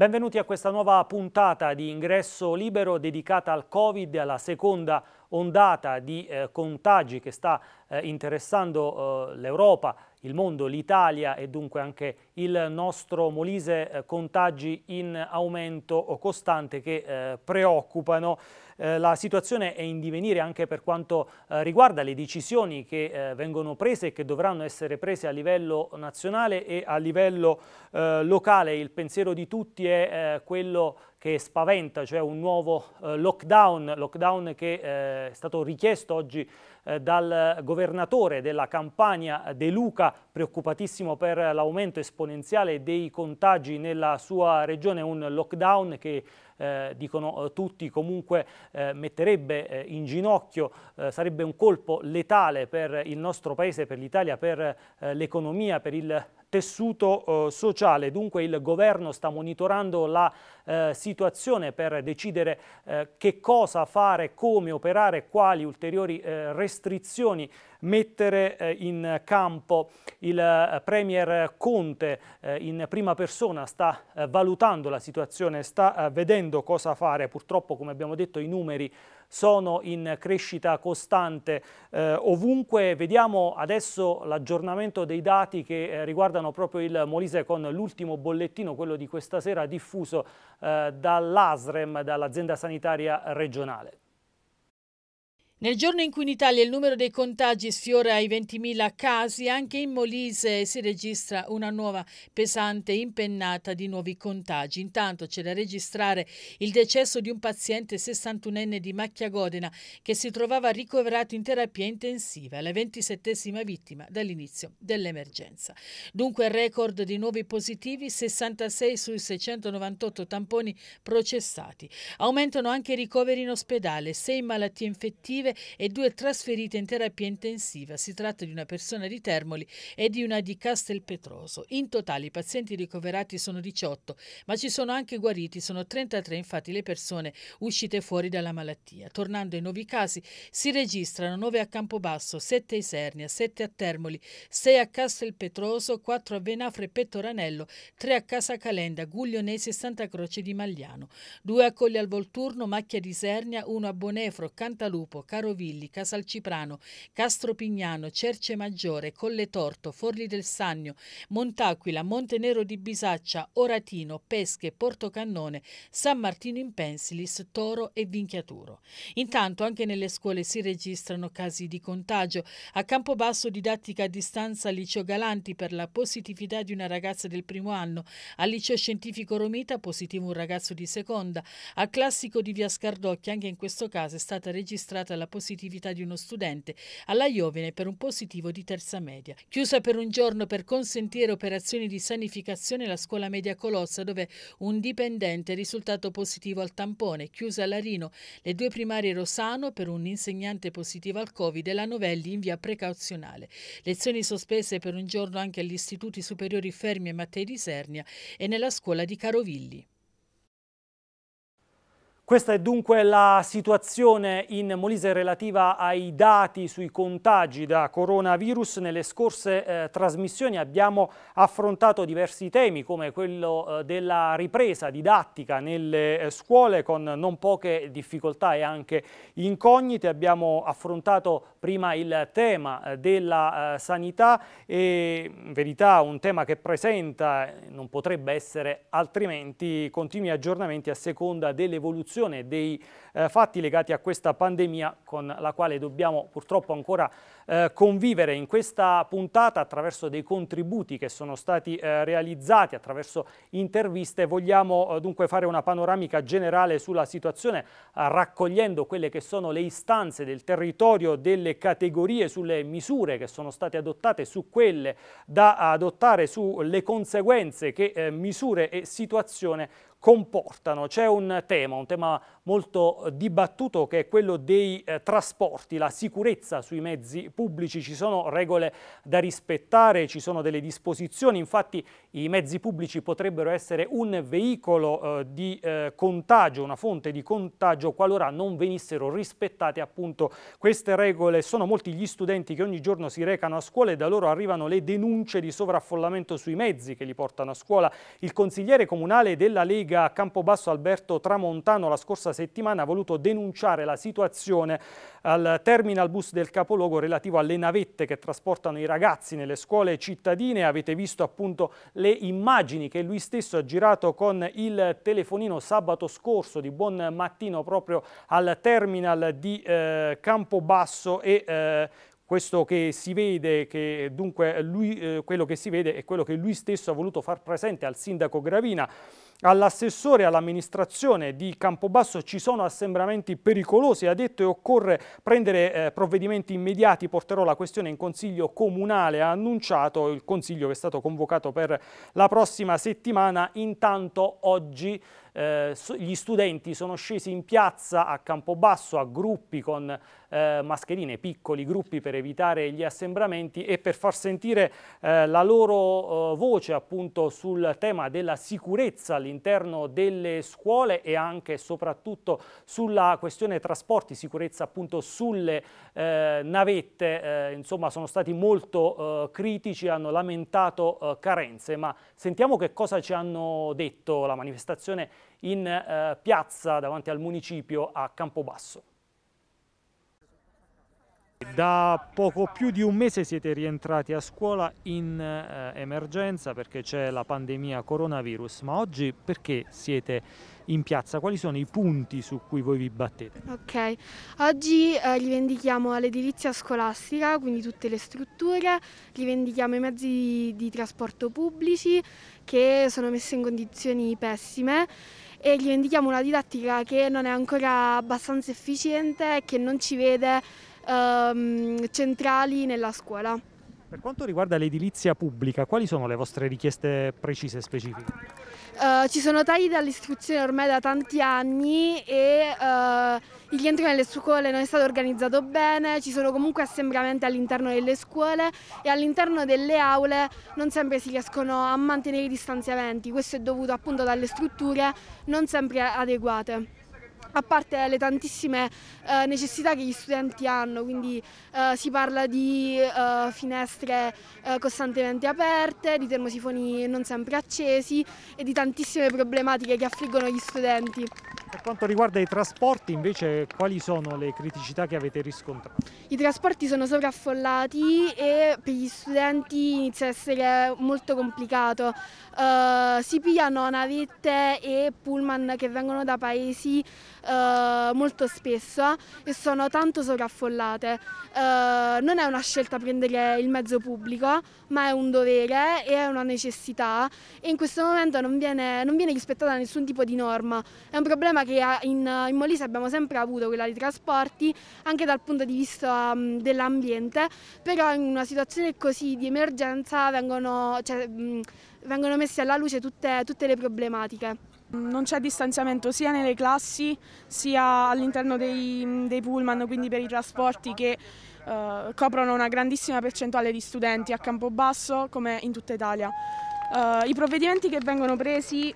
Benvenuti a questa nuova puntata di Ingresso Libero dedicata al Covid, alla seconda ondata di eh, contagi che sta eh, interessando eh, l'Europa, il mondo, l'Italia e dunque anche il nostro Molise, eh, contagi in aumento costante che eh, preoccupano. Eh, la situazione è in divenire anche per quanto eh, riguarda le decisioni che eh, vengono prese e che dovranno essere prese a livello nazionale e a livello eh, locale. Il pensiero di tutti è eh, quello che spaventa, cioè un nuovo eh, lockdown, lockdown che eh, è stato richiesto oggi eh, dal governatore della Campania De Luca, preoccupatissimo per l'aumento esponenziale dei contagi nella sua regione, un lockdown che eh, dicono eh, tutti, comunque eh, metterebbe eh, in ginocchio, eh, sarebbe un colpo letale per il nostro paese, per l'Italia, per eh, l'economia, per il tessuto eh, sociale. Dunque il governo sta monitorando la eh, situazione per decidere eh, che cosa fare, come operare, quali ulteriori eh, restrizioni mettere eh, in campo. Il eh, Premier Conte in prima persona sta valutando la situazione, sta vedendo cosa fare. Purtroppo, come abbiamo detto, i numeri sono in crescita costante eh, ovunque. Vediamo adesso l'aggiornamento dei dati che eh, riguardano proprio il Molise con l'ultimo bollettino, quello di questa sera diffuso eh, dall'ASREM, dall'azienda sanitaria regionale. Nel giorno in cui in Italia il numero dei contagi sfiora i 20.000 casi, anche in Molise si registra una nuova pesante impennata di nuovi contagi. Intanto c'è da registrare il decesso di un paziente 61enne di Macchiagodena che si trovava ricoverato in terapia intensiva, la 27 vittima dall'inizio dell'emergenza. Dunque record di nuovi positivi, 66 sui 698 tamponi processati. Aumentano anche i ricoveri in ospedale, 6 malattie infettive palliative e due trasferite in terapia intensiva. Si tratta di una persona di Termoli e di una di Castelpetroso. In totale i pazienti ricoverati sono 18, ma ci sono anche guariti, sono 33 infatti le persone uscite fuori dalla malattia. Tornando ai nuovi casi, si registrano 9 a Campobasso, 7 a Isernia, 7 a Termoli, 6 a Castelpetroso, 4 a Venafre e Pettoranello, 3 a Casa Calenda, Guglionese e Santa Croce di Magliano, 2 a Colli al Volturno, Macchia di Isernia, 1 a Bonefro, Cantalupo, Car Carovilli, Casalciprano, Castropignano, Cerce Maggiore, Colle Torto, Forli del Sannio, Montaquila, Montenero di Bisaccia, Oratino, Pesche, Portocannone, San Martino in Pensilis, Toro e Vinchiaturo. Intanto anche nelle scuole si registrano casi di contagio. A Campobasso didattica a distanza Liceo Galanti per la positività di una ragazza del primo anno, al Liceo Scientifico Romita positivo un ragazzo di seconda, al Classico di Via Scardocchi anche in questo caso è stata registrata la positività di uno studente alla Iovine per un positivo di terza media. Chiusa per un giorno per consentire operazioni di sanificazione la scuola media Colossa dove un dipendente è risultato positivo al tampone, chiusa a Larino le due primarie Rosano per un insegnante positivo al Covid e la Novelli in via precauzionale. Lezioni sospese per un giorno anche agli istituti superiori Fermi e Mattei di Sernia e nella scuola di Carovilli. Questa è dunque la situazione in Molise relativa ai dati sui contagi da coronavirus. Nelle scorse eh, trasmissioni abbiamo affrontato diversi temi come quello eh, della ripresa didattica nelle eh, scuole con non poche difficoltà e anche incognite. Abbiamo affrontato prima il tema eh, della eh, sanità e in verità un tema che presenta, eh, non potrebbe essere altrimenti, continui aggiornamenti a seconda dell'evoluzione evoluzione dei eh, fatti legati a questa pandemia con la quale dobbiamo purtroppo ancora eh, convivere in questa puntata attraverso dei contributi che sono stati eh, realizzati attraverso interviste vogliamo eh, dunque fare una panoramica generale sulla situazione eh, raccogliendo quelle che sono le istanze del territorio delle categorie sulle misure che sono state adottate su quelle da adottare sulle conseguenze che eh, misure e situazione comportano. C'è un tema, un tema molto eh, dibattuto che è quello dei eh, trasporti, la sicurezza sui mezzi pubblici, ci sono regole da rispettare, ci sono delle disposizioni, infatti i mezzi pubblici potrebbero essere un veicolo eh, di eh, contagio, una fonte di contagio qualora non venissero rispettate appunto queste regole. Sono molti gli studenti che ogni giorno si recano a scuola e da loro arrivano le denunce di sovraffollamento sui mezzi che li portano a scuola. Il consigliere comunale della Lega a Campobasso Alberto Tramontano la scorsa settimana settimana ha voluto denunciare la situazione al terminal bus del capoluogo relativo alle navette che trasportano i ragazzi nelle scuole cittadine. Avete visto appunto le immagini che lui stesso ha girato con il telefonino sabato scorso di buon mattino proprio al terminal di eh, Campobasso e eh, questo che si vede, che dunque lui, eh, quello che si vede è quello che lui stesso ha voluto far presente al sindaco Gravina all'assessore e all'amministrazione di Campobasso ci sono assembramenti pericolosi, ha detto e occorre prendere eh, provvedimenti immediati, porterò la questione in consiglio comunale, ha annunciato il consiglio che è stato convocato per la prossima settimana, intanto oggi eh, gli studenti sono scesi in piazza a Campobasso a gruppi con eh, mascherine, piccoli gruppi per evitare gli assembramenti e per far sentire eh, la loro eh, voce appunto sul tema della sicurezza all'interno delle scuole e anche e soprattutto sulla questione trasporti, sicurezza appunto sulle eh, navette, eh, insomma sono stati molto eh, critici, hanno lamentato carenze, ma sentiamo che cosa ci hanno detto la manifestazione in piazza davanti al municipio a Campobasso. Da poco più di un mese siete rientrati a scuola in eh, emergenza perché c'è la pandemia coronavirus, ma oggi perché siete in piazza? Quali sono i punti su cui voi vi battete? Ok, oggi eh, rivendichiamo l'edilizia scolastica, quindi tutte le strutture, rivendichiamo i mezzi di, di trasporto pubblici che sono messi in condizioni pessime e rivendichiamo una didattica che non è ancora abbastanza efficiente e che non ci vede ehm, centrali nella scuola. Per quanto riguarda l'edilizia pubblica, quali sono le vostre richieste precise e specifiche? Uh, ci sono tagli dall'istruzione ormai da tanti anni e uh, il rientro nelle scuole non è stato organizzato bene, ci sono comunque assembramenti all'interno delle scuole e all'interno delle aule non sempre si riescono a mantenere i distanziamenti, questo è dovuto appunto dalle strutture non sempre adeguate a parte le tantissime eh, necessità che gli studenti hanno, quindi eh, si parla di eh, finestre eh, costantemente aperte, di termosifoni non sempre accesi e di tantissime problematiche che affliggono gli studenti. Per quanto riguarda i trasporti invece quali sono le criticità che avete riscontrato? I trasporti sono sovraffollati e per gli studenti inizia a essere molto complicato. Eh, si pigliano navette e pullman che vengono da paesi eh, molto spesso e sono tanto sovraffollate. Eh, non è una scelta prendere il mezzo pubblico, ma è un dovere e è una necessità e in questo momento non viene, non viene rispettata nessun tipo di norma. È un problema che eh, in, in Molise abbiamo sempre avuto, quella dei trasporti, anche dal punto di vista um, dell'ambiente, però in una situazione così di emergenza vengono, cioè, mh, mm, vengono messe alla luce tutte, tutte le problematiche. Non c'è distanziamento sia nelle classi sia all'interno dei, dei, pullman, quindi per i trasporti che eh, coprono una grandissima percentuale di studenti a Campobasso come in tutta Italia. Eh, I provvedimenti che vengono presi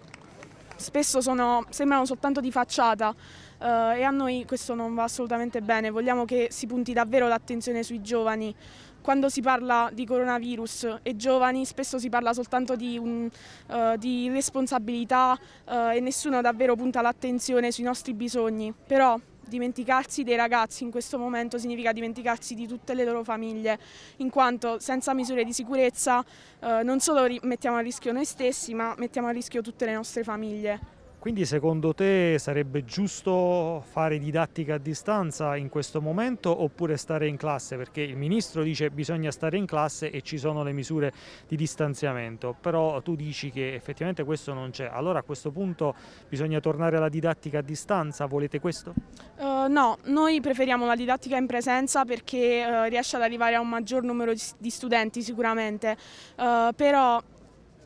spesso sono, sembrano soltanto di facciata eh, e a noi questo non va assolutamente bene. Vogliamo che si punti davvero l'attenzione sui giovani, quando si parla di coronavirus e giovani spesso si parla soltanto di, un, uh, di responsabilità uh, e nessuno davvero punta l'attenzione sui nostri bisogni. Però dimenticarsi dei ragazzi in questo momento significa dimenticarsi di tutte le loro famiglie, in quanto senza misure di sicurezza uh, non solo mettiamo a rischio noi stessi, ma mettiamo a rischio tutte le nostre famiglie. Quindi secondo te sarebbe giusto fare didattica a distanza in questo momento oppure stare in classe? Perché il ministro dice che bisogna stare in classe e ci sono le misure di distanziamento, però tu dici che effettivamente questo non c'è. Allora a questo punto bisogna tornare alla didattica a distanza? Volete questo? Uh, no, noi preferiamo la didattica in presenza perché uh, riesce ad arrivare a un maggior numero di studenti sicuramente, uh, però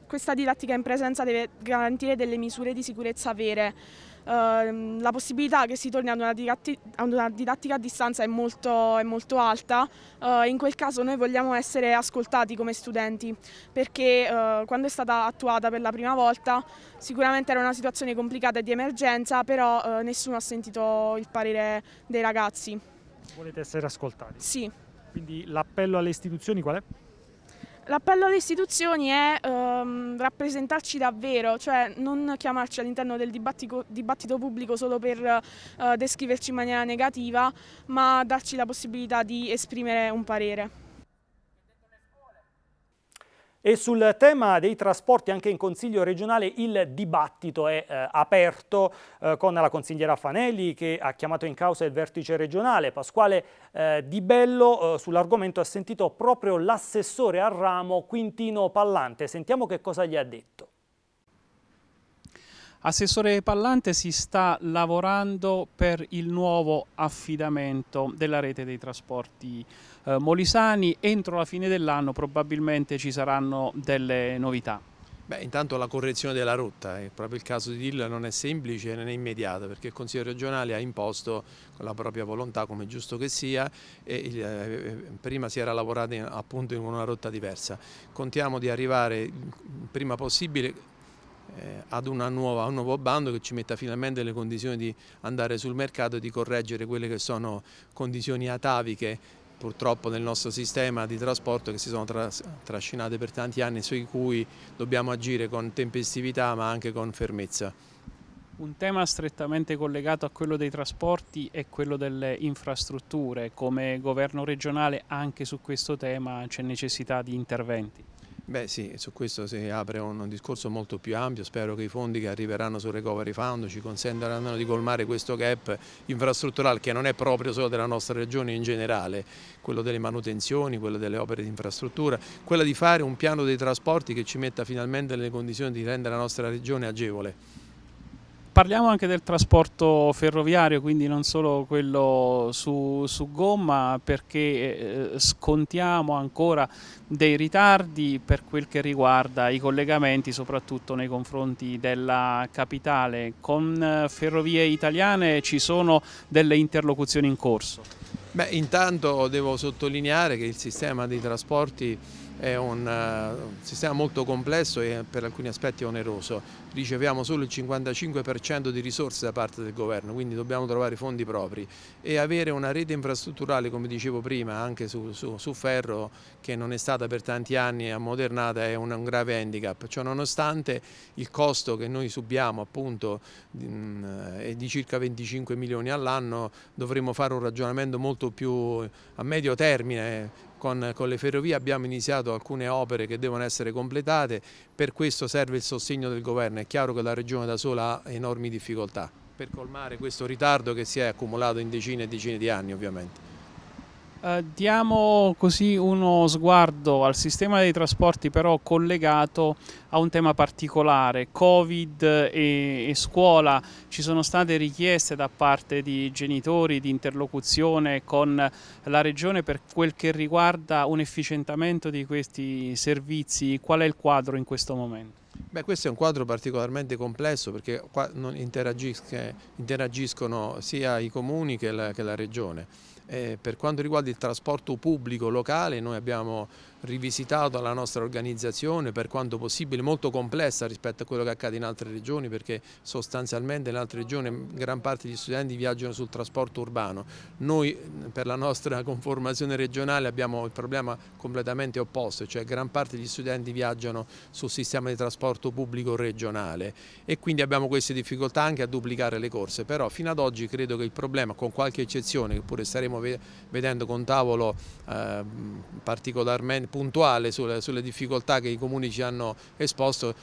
questa didattica in presenza deve garantire delle misure di sicurezza vere. Uh, la possibilità che si torni ad una, didatti ad una didattica a distanza è molto, è molto alta, uh, in quel caso noi vogliamo essere ascoltati come studenti perché uh, quando è stata attuata per la prima volta sicuramente era una situazione complicata e di emergenza, però eh, nessuno ha sentito il parere dei ragazzi. Volete essere ascoltati? Sì. Quindi l'appello alle istituzioni qual è? L'appello alle istituzioni è ehm, rappresentarci davvero, cioè non chiamarci all'interno del dibattito, dibattito, pubblico solo per eh, descriverci in maniera negativa, ma darci la possibilità di esprimere un parere. E sul tema dei trasporti anche in Consiglio regionale il dibattito è eh, aperto eh, con la consigliera Fanelli che ha chiamato in causa il vertice regionale. Pasquale eh, Di Bello eh, sull'argomento ha sentito proprio l'assessore a ramo Quintino Pallante. Sentiamo che cosa gli ha detto. Assessore Pallante si sta lavorando per il nuovo affidamento della rete dei trasporti eh, Molisani, entro la fine dell'anno probabilmente ci saranno delle novità. Beh, intanto la correzione della rotta, è eh, proprio il caso di dirlo non è semplice non è immediata perché il Consiglio regionale ha imposto con la propria volontà, come giusto che sia, e, eh, prima si era lavorato in, appunto in una rotta diversa. Contiamo di arrivare prima possibile eh, ad nuova, un nuovo bando che ci metta finalmente le condizioni di andare sul mercato e di correggere quelle che sono condizioni ataviche purtroppo nel nostro sistema di trasporto che si sono tras trascinate per tanti anni sui cui dobbiamo agire con tempestività ma anche con fermezza. Un tema strettamente collegato a quello dei trasporti è quello delle infrastrutture, come governo regionale anche su questo tema c'è necessità di interventi. Beh sì, su questo si apre un, discorso molto più ampio, spero che i fondi che arriveranno sul Recovery Fund ci consentano di colmare questo gap infrastrutturale che non è proprio solo della nostra regione in generale, quello delle manutenzioni, quello delle opere di infrastruttura, quello di fare un piano dei trasporti che ci metta finalmente nelle condizioni di rendere la nostra regione agevole parliamo anche del trasporto ferroviario, quindi non solo quello su, su gomma, perché eh, scontiamo ancora dei ritardi per quel che riguarda i collegamenti, soprattutto nei confronti della capitale. Con eh, ferrovie italiane ci sono delle interlocuzioni in corso? Beh, intanto devo sottolineare che il sistema dei trasporti è eh, un, sistema molto complesso e per alcuni aspetti oneroso. Riceviamo solo il 55% di risorse da parte del governo, quindi dobbiamo trovare fondi propri e avere una rete infrastrutturale, come dicevo prima, anche su, su, su ferro, che non è stata per tanti anni ammodernata, è un, un grave handicap. Ciò nonostante il costo che noi subiamo appunto mm, è di circa 25 milioni all'anno, dovremmo fare un ragionamento molto più a medio termine con, con, le ferrovie abbiamo iniziato alcune opere che devono essere completate, per questo serve il sostegno del governo, è chiaro che la regione da sola ha enormi difficoltà per colmare questo ritardo che si è accumulato in decine e decine di anni ovviamente. Eh, diamo così uno sguardo al sistema dei trasporti però collegato a un tema particolare, Covid e, e, scuola. Ci sono state richieste da parte di genitori di interlocuzione con la Regione per quel che riguarda un efficientamento di questi servizi. Qual è il quadro in questo momento? Beh, questo è un quadro particolarmente complesso perché qua interagiscono sia i comuni che la, che la regione. Eh, per quanto riguarda il trasporto pubblico locale noi abbiamo rivisitato alla nostra organizzazione per quanto possibile, molto complessa rispetto a quello che accade in altre regioni perché sostanzialmente in altre regioni gran parte degli studenti viaggiano sul trasporto urbano. Noi per la nostra conformazione regionale abbiamo il problema completamente opposto, cioè gran parte degli studenti viaggiano sul sistema di trasporto pubblico regionale e quindi abbiamo queste difficoltà anche a duplicare le corse, però fino ad oggi credo che il problema, con qualche eccezione che pure staremo vedendo con tavolo eh, particolarmente puntuale sulle, sulle, difficoltà che i comuni ci hanno esposto,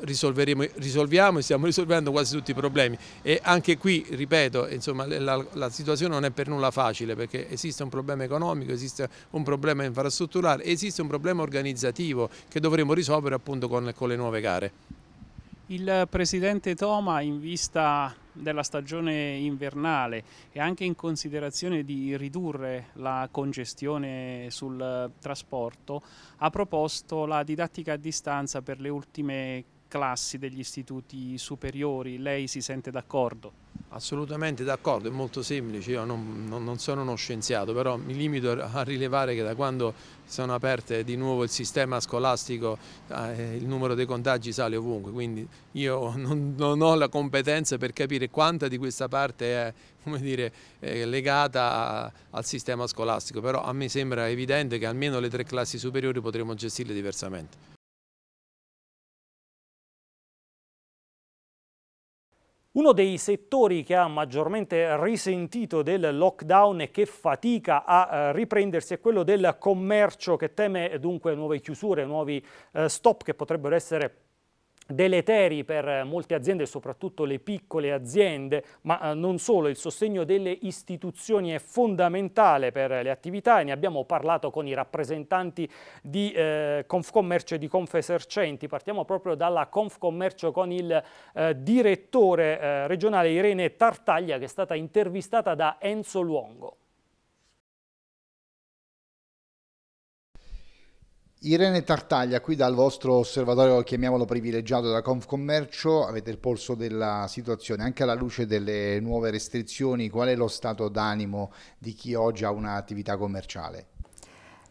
risolviamo e stiamo risolvendo quasi tutti i problemi e anche qui, ripeto, insomma, la, la situazione non è per nulla facile perché esiste un problema economico, esiste un problema infrastrutturale, esiste un problema organizzativo che dovremo risolvere appunto con, con le nuove gare. Il Presidente Toma in vista della stagione invernale e anche in considerazione di ridurre la congestione sul eh, trasporto, ha proposto la didattica a distanza per le ultime classi degli istituti superiori, lei si sente d'accordo? Assolutamente d'accordo, è molto semplice, io non, non, non, sono uno scienziato, però mi limito a rilevare che da quando sono aperte di nuovo il sistema scolastico eh, il numero dei contagi sale ovunque, quindi io non, non, ho la competenza per capire quanta di questa parte è, dire, è legata a, al sistema scolastico, però a me sembra evidente che almeno le tre classi superiori potremo gestirle diversamente. Uno dei settori che ha maggiormente risentito del lockdown e che fatica a eh, riprendersi è quello del commercio che teme dunque nuove chiusure, nuovi eh, stop che potrebbero essere deleteri per molte aziende, soprattutto le piccole aziende, ma eh, non solo, il sostegno delle istituzioni è fondamentale per le attività e ne abbiamo parlato con i rappresentanti di eh, Confcommercio e di Confesercenti. Partiamo proprio dalla Confcommercio con il eh, direttore eh, regionale Irene Tartaglia che è stata intervistata da Enzo Luongo. Irene Tartaglia, qui dal vostro osservatorio, chiamiamolo privilegiato, da Confcommercio, avete il polso della situazione, anche alla luce delle nuove restrizioni, qual è lo stato d'animo di chi oggi ha un'attività commerciale?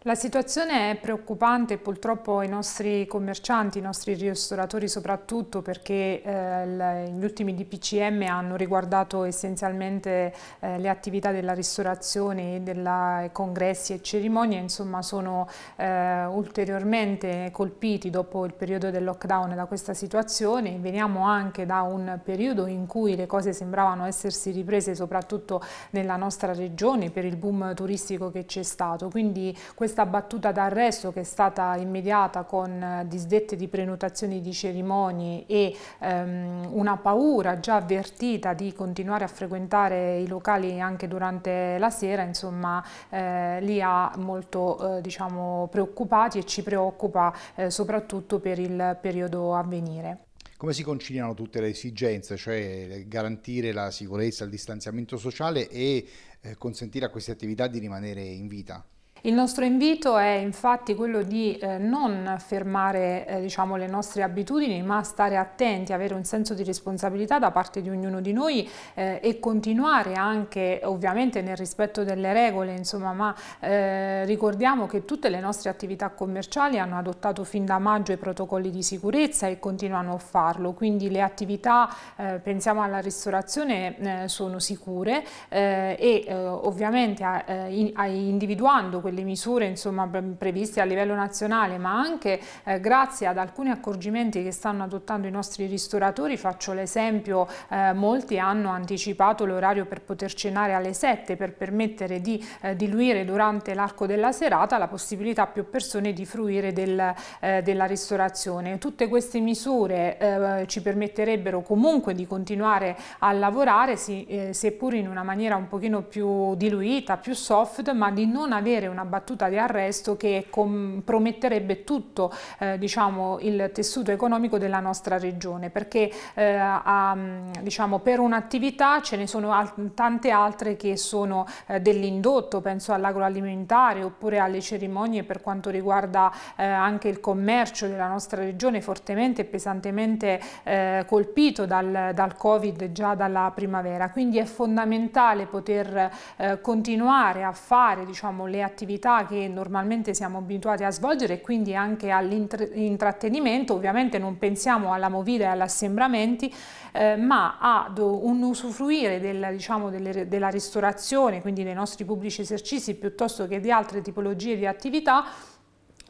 La situazione è preoccupante purtroppo i nostri commercianti, i nostri ristoratori soprattutto perché eh, gli ultimi DPCM hanno riguardato essenzialmente eh, le attività della ristorazione, della, congressi e cerimonie, insomma sono eh, ulteriormente colpiti dopo il periodo del lockdown da questa situazione. Veniamo anche da un periodo in cui le cose sembravano essersi riprese soprattutto nella nostra regione per il boom turistico che c'è stato, quindi questo questa battuta d'arresto che è stata immediata con eh, disdette di prenotazioni di cerimonie e ehm, una paura già avvertita di continuare a frequentare i locali anche durante la sera, insomma eh, li ha molto eh, diciamo, preoccupati e ci preoccupa eh, soprattutto per il periodo a venire. Come si conciliano tutte le esigenze, cioè garantire la sicurezza, il distanziamento sociale e eh, consentire a queste attività di rimanere in vita? Il nostro invito è infatti quello di eh, non fermare eh, diciamo, le nostre abitudini, ma stare attenti, avere un senso di responsabilità da parte di ognuno di noi eh, e continuare anche ovviamente nel rispetto delle regole, insomma, ma eh, ricordiamo che tutte le nostre attività commerciali hanno adottato fin da maggio i protocolli di sicurezza e continuano a farlo, quindi le attività, pensiamo alla ristorazione, sono sicure e ovviamente a, in, a individuando quelle misure insomma, previste a livello nazionale, ma anche eh, grazie ad alcuni accorgimenti che stanno adottando i nostri ristoratori, faccio l'esempio, eh, molti hanno anticipato l'orario per poter cenare alle 7 per permettere di eh, diluire durante l'arco della serata la possibilità a più persone di fruire del, eh, della ristorazione. Tutte queste misure eh, ci permetterebbero comunque di continuare a lavorare, sì, eh, seppur in una maniera un pochino più diluita, più soft, ma di non avere una una battuta di arresto che comprometterebbe tutto eh, diciamo, il tessuto economico della nostra regione perché eh, a, mm, diciamo, per un'attività ce ne sono al tante altre che sono eh, dell'indotto, penso all'agroalimentare oppure alle cerimonie per quanto riguarda eh, anche il commercio della nostra regione fortemente e pesantemente eh, colpito dal, dal, Covid già dalla primavera. Quindi è fondamentale poter eh, continuare a fare diciamo, le attività attività che normalmente siamo abituati a svolgere e quindi anche all'intrattenimento, ovviamente non pensiamo alla movida e all'assembramenti, eh, ma ad un usufruire della, diciamo, delle, della ristorazione, quindi dei nostri pubblici esercizi piuttosto che di altre tipologie di attività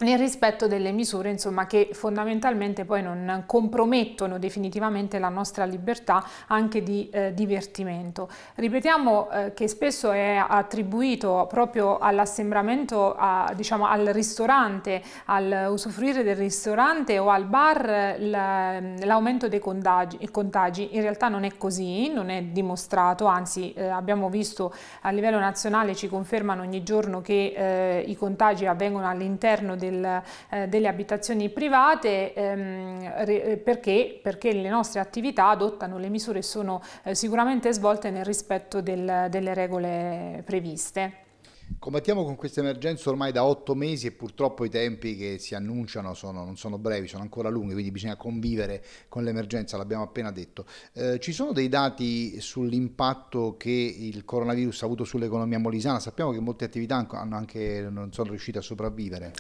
nel rispetto delle misure insomma, che fondamentalmente poi non compromettono definitivamente la nostra libertà anche di eh, divertimento. Ripetiamo eh, che spesso è attribuito proprio all'assembramento, diciamo, al ristorante, al usufruire del ristorante o al bar l'aumento dei contagi, contagi, In realtà non è così, non è dimostrato, anzi eh, abbiamo visto a livello nazionale ci confermano ogni giorno che eh, i contagi avvengono all'interno del del, eh, delle abitazioni private ehm, re, eh, perché, perché, le nostre attività adottano le misure e sono eh, sicuramente svolte nel rispetto del, delle regole previste. Combattiamo con questa emergenza ormai da otto mesi e purtroppo i tempi che si annunciano sono, non sono brevi, sono ancora lunghi, quindi bisogna convivere con l'emergenza, l'abbiamo appena detto. Eh, ci sono dei dati sull'impatto che il coronavirus ha avuto sull'economia molisana? Sappiamo che molte attività hanno anche, non sono riuscite a sopravvivere.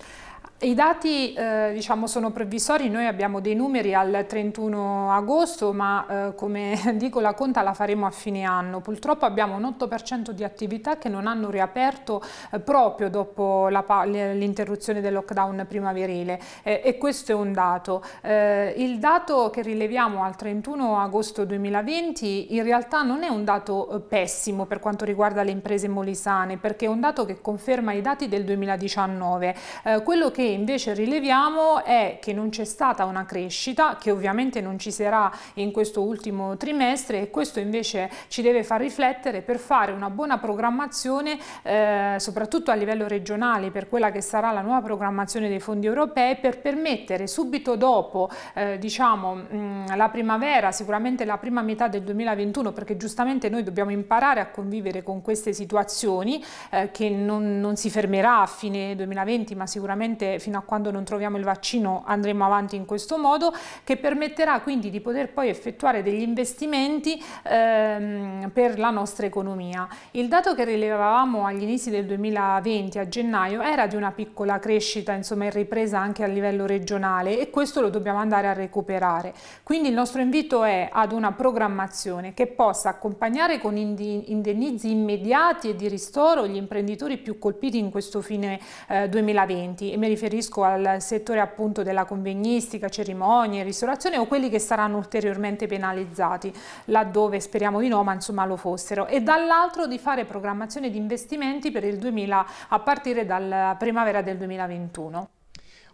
I dati eh, diciamo, sono provvisori, noi abbiamo dei numeri al 31 agosto, ma eh, come dico la conta la faremo a fine anno. Purtroppo abbiamo un 8% di attività che non hanno riaperto eh, proprio dopo l'interruzione del lockdown primaverile eh, e questo è un dato. Eh, il dato che rileviamo al 31 agosto 2020 in realtà non è un dato eh, pessimo per quanto riguarda le imprese molisane, perché è un dato che conferma i dati del 2019. quello che invece rileviamo è che non c'è stata una crescita, che ovviamente non ci sarà in questo ultimo trimestre e questo invece ci deve far riflettere per fare una buona programmazione eh, soprattutto a livello regionale per quella che sarà la nuova programmazione dei fondi europei per permettere subito dopo eh, diciamo mh, mm, la primavera, sicuramente la prima metà del 2021 perché giustamente noi dobbiamo imparare a convivere con queste situazioni eh, che non, non si fermerà a fine 2020 ma sicuramente fino a quando non troviamo il vaccino andremo avanti in questo modo, che permetterà quindi di poter poi effettuare degli investimenti ehm, per la nostra economia. Il dato che rilevavamo agli inizi del 2020, a gennaio, era di una piccola crescita, insomma in ripresa anche a livello regionale e questo lo dobbiamo andare a recuperare. Quindi il nostro invito è ad una programmazione che possa accompagnare con indennizi immediati e di ristoro gli imprenditori più colpiti in questo fine eh, 2020 e mi riferisco riferisco al settore appunto della convegnistica, cerimonie, ristorazione o quelli che saranno ulteriormente penalizzati, laddove speriamo di no, ma insomma lo fossero, e dall'altro di fare programmazione di investimenti per il 2000 a partire dalla primavera del 2021.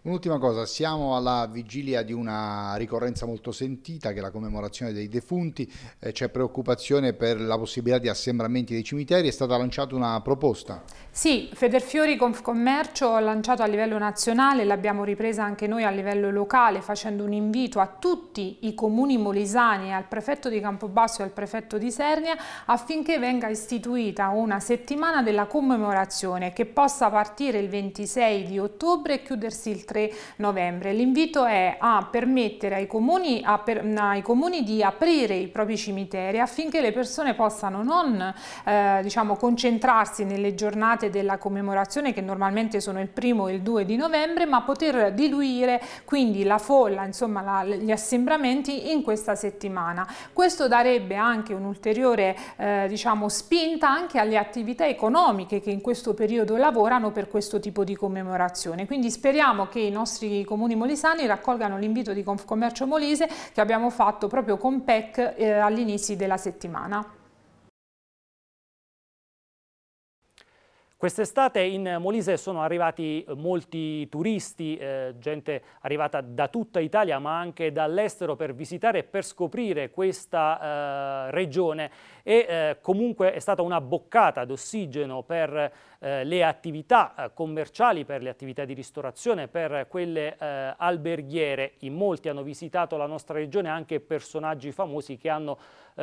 Un'ultima cosa, siamo alla vigilia di una ricorrenza molto sentita che è la commemorazione dei defunti, eh, c'è preoccupazione per la possibilità di assembramenti dei cimiteri, è stata lanciata una proposta. Sì, Federfiori Confcommercio ha lanciato a livello nazionale, l'abbiamo ripresa anche noi a livello locale facendo un invito a tutti i comuni molisani, al prefetto di Campobasso e al prefetto di Sernia affinché venga istituita una settimana della commemorazione che possa partire il 26 di ottobre e chiudersi il 30. 3 novembre. L'invito è a permettere ai comuni, a per, ai comuni, di aprire i propri cimiteri affinché le persone possano non eh, diciamo, concentrarsi nelle giornate della commemorazione che normalmente sono il primo e il 2 di novembre ma poter diluire quindi la folla, insomma la, gli assembramenti in questa settimana. Questo darebbe anche un'ulteriore eh, diciamo, spinta anche alle attività economiche che in questo periodo lavorano per questo tipo di commemorazione. Quindi speriamo che i nostri comuni molisani raccolgano l'invito di Confcommercio Molise che abbiamo fatto proprio con PEC eh, all'inizio della settimana. Quest'estate in Molise sono arrivati eh, molti turisti, eh, gente arrivata da tutta Italia ma anche dall'estero per visitare e per scoprire questa eh, regione e eh, comunque è stata una boccata d'ossigeno per eh, le attività eh, commerciali, per le attività di ristorazione, per quelle alberghiere. In molti hanno visitato la nostra regione anche personaggi famosi che hanno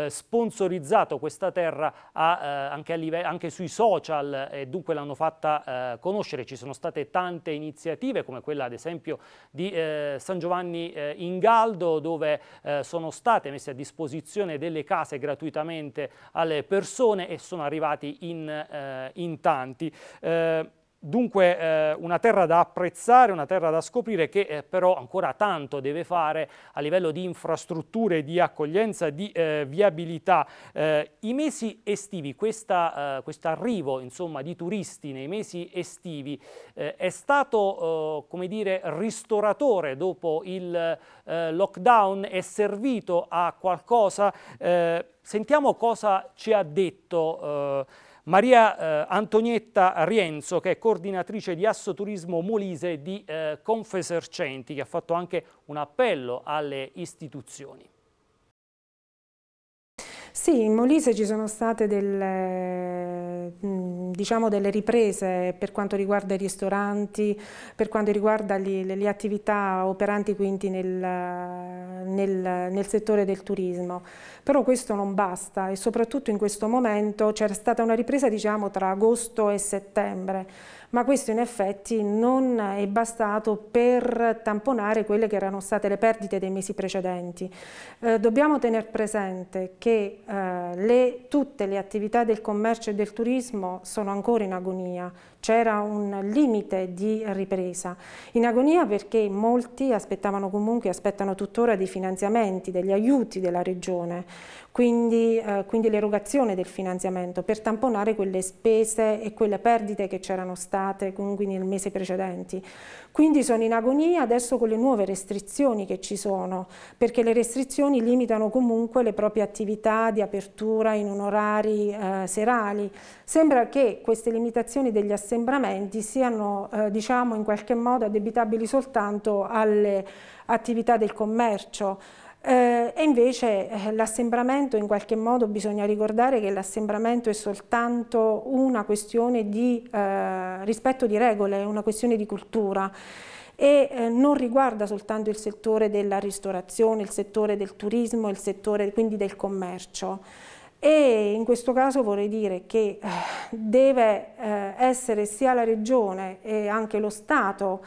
sponsorizzato questa terra a, anche, a anche, sui social e dunque comunque l'hanno fatta eh, conoscere. Ci sono state tante iniziative come quella ad esempio di eh, San Giovanni eh, Ingaldo dove eh, sono state messe a disposizione delle case gratuitamente alle persone e sono arrivati in, eh, in tanti. Eh, Dunque eh, una terra da apprezzare, una terra da scoprire che eh, però ancora tanto deve fare a livello di infrastrutture, di accoglienza, di eh, viabilità. Eh, I mesi estivi, eh, questo arrivo insomma, di turisti nei mesi estivi eh, è stato come dire, ristoratore dopo il lockdown, è servito a qualcosa? sentiamo cosa ci ha detto Maria eh, Antonietta Rienzo, che è coordinatrice di Assoturismo Molise di eh, Confesercenti, che ha fatto anche un appello alle istituzioni. Sì, in Molise ci sono state delle, mm, diciamo delle riprese per quanto riguarda i ristoranti, per quanto riguarda gli, le, le, attività operanti quindi nel, nel, nel, settore del turismo. Però questo non basta e soprattutto in questo momento c'era stata una ripresa diciamo, tra agosto e settembre ma questo in effetti non è bastato per tamponare quelle che erano state le perdite dei mesi precedenti. Eh, dobbiamo tenere presente che eh, le, tutte le attività del commercio e del turismo sono ancora in agonia, c'era un limite di ripresa. In agonia perché molti aspettavano comunque, aspettano tuttora dei finanziamenti, degli aiuti della regione, quindi, eh, quindi l'erogazione del finanziamento per tamponare quelle spese e quelle perdite che c'erano state comunque nel mese precedente. Quindi sono in agonia adesso con le nuove restrizioni che ci sono, perché le restrizioni limitano comunque le proprie attività di apertura in orari eh, serali. Sembra che queste limitazioni degli assembramenti siano eh, diciamo in qualche modo addebitabili soltanto alle attività del commercio, eh, e invece eh, l'assembramento, in qualche modo bisogna ricordare che l'assembramento è soltanto una questione di eh, rispetto di regole, una questione di cultura e eh, non riguarda soltanto il settore della ristorazione, il settore del turismo, il settore quindi del commercio. E in questo caso vorrei dire che eh, deve eh, essere sia la Regione e anche lo Stato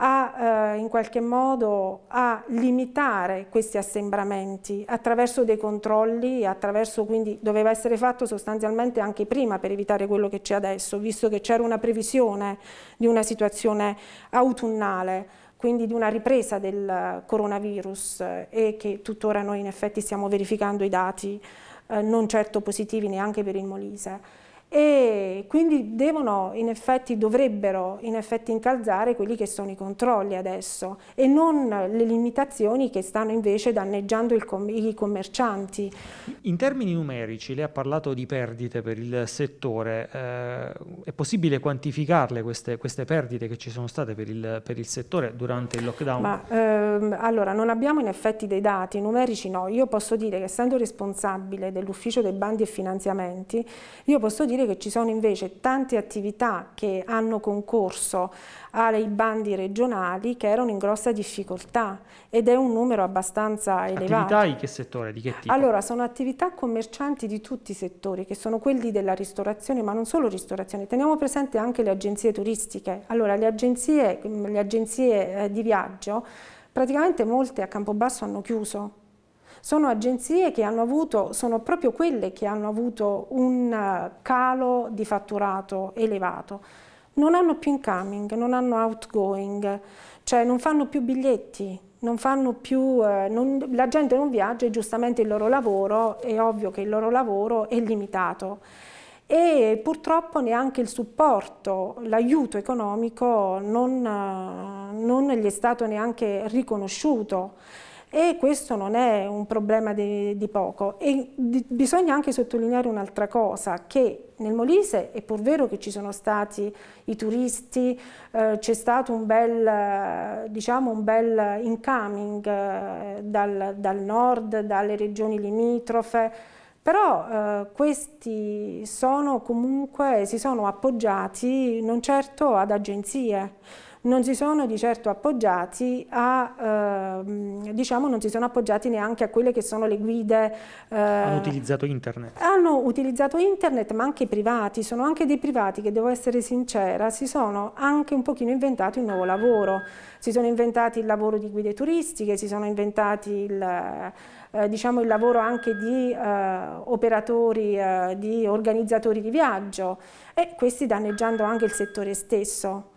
a eh, in qualche modo a limitare questi assembramenti attraverso dei controlli, attraverso quindi doveva essere fatto sostanzialmente anche prima per evitare quello che c'è adesso, visto che c'era una previsione di una situazione autunnale quindi di una ripresa del coronavirus eh, e che tuttora noi in effetti stiamo verificando i dati eh, non certo positivi neanche per il Molise e quindi devono in effetti, dovrebbero in effetti incalzare quelli che sono i controlli adesso e non le limitazioni che stanno invece danneggiando com i commercianti. In termini numerici, lei ha parlato di perdite per il settore, eh, è possibile quantificarle queste, queste, perdite che ci sono state per il, per il settore durante il lockdown? Ma, ehm, allora, non abbiamo in effetti dei dati numerici, no, io posso dire che essendo responsabile dell'ufficio dei bandi e finanziamenti, io posso dire dire che ci sono invece tante attività che hanno concorso ai bandi regionali che erano in grossa difficoltà ed è un numero abbastanza elevato. Attività di che settore? Di che tipo? Allora, sono attività commercianti di tutti i settori, che sono quelli della ristorazione, ma non solo ristorazione. Teniamo presente anche le agenzie turistiche. Allora, le agenzie, le agenzie eh, di viaggio, praticamente molte a Campobasso hanno chiuso sono agenzie che hanno avuto, sono proprio quelle che hanno avuto un eh, calo di fatturato elevato. Non hanno più incoming, non hanno outgoing, cioè non fanno più biglietti, più, eh, non, la gente non viaggia e giustamente il loro lavoro, è ovvio che il loro lavoro è limitato e purtroppo neanche il supporto, l'aiuto economico non, eh, non gli è stato neanche riconosciuto e questo non è un problema di, di poco. E di, bisogna anche sottolineare un'altra cosa, che nel Molise è pur vero che ci sono stati i turisti, eh, c'è stato un bel, eh, diciamo, un bel incoming eh, dal, dal nord, dalle regioni limitrofe, però eh, questi sono comunque, si sono appoggiati non certo ad agenzie non si sono di certo appoggiati, a, eh, diciamo, sono appoggiati neanche a quelle che sono le guide. Eh, hanno utilizzato internet. Hanno utilizzato internet, ma anche i privati, sono anche dei privati che devo essere sincera, si sono anche un pochino inventati un nuovo lavoro. Si sono inventati il lavoro di guide turistiche, si sono inventati il eh, diciamo, il lavoro anche di eh, operatori, eh, di organizzatori di viaggio e questi danneggiando anche il settore stesso.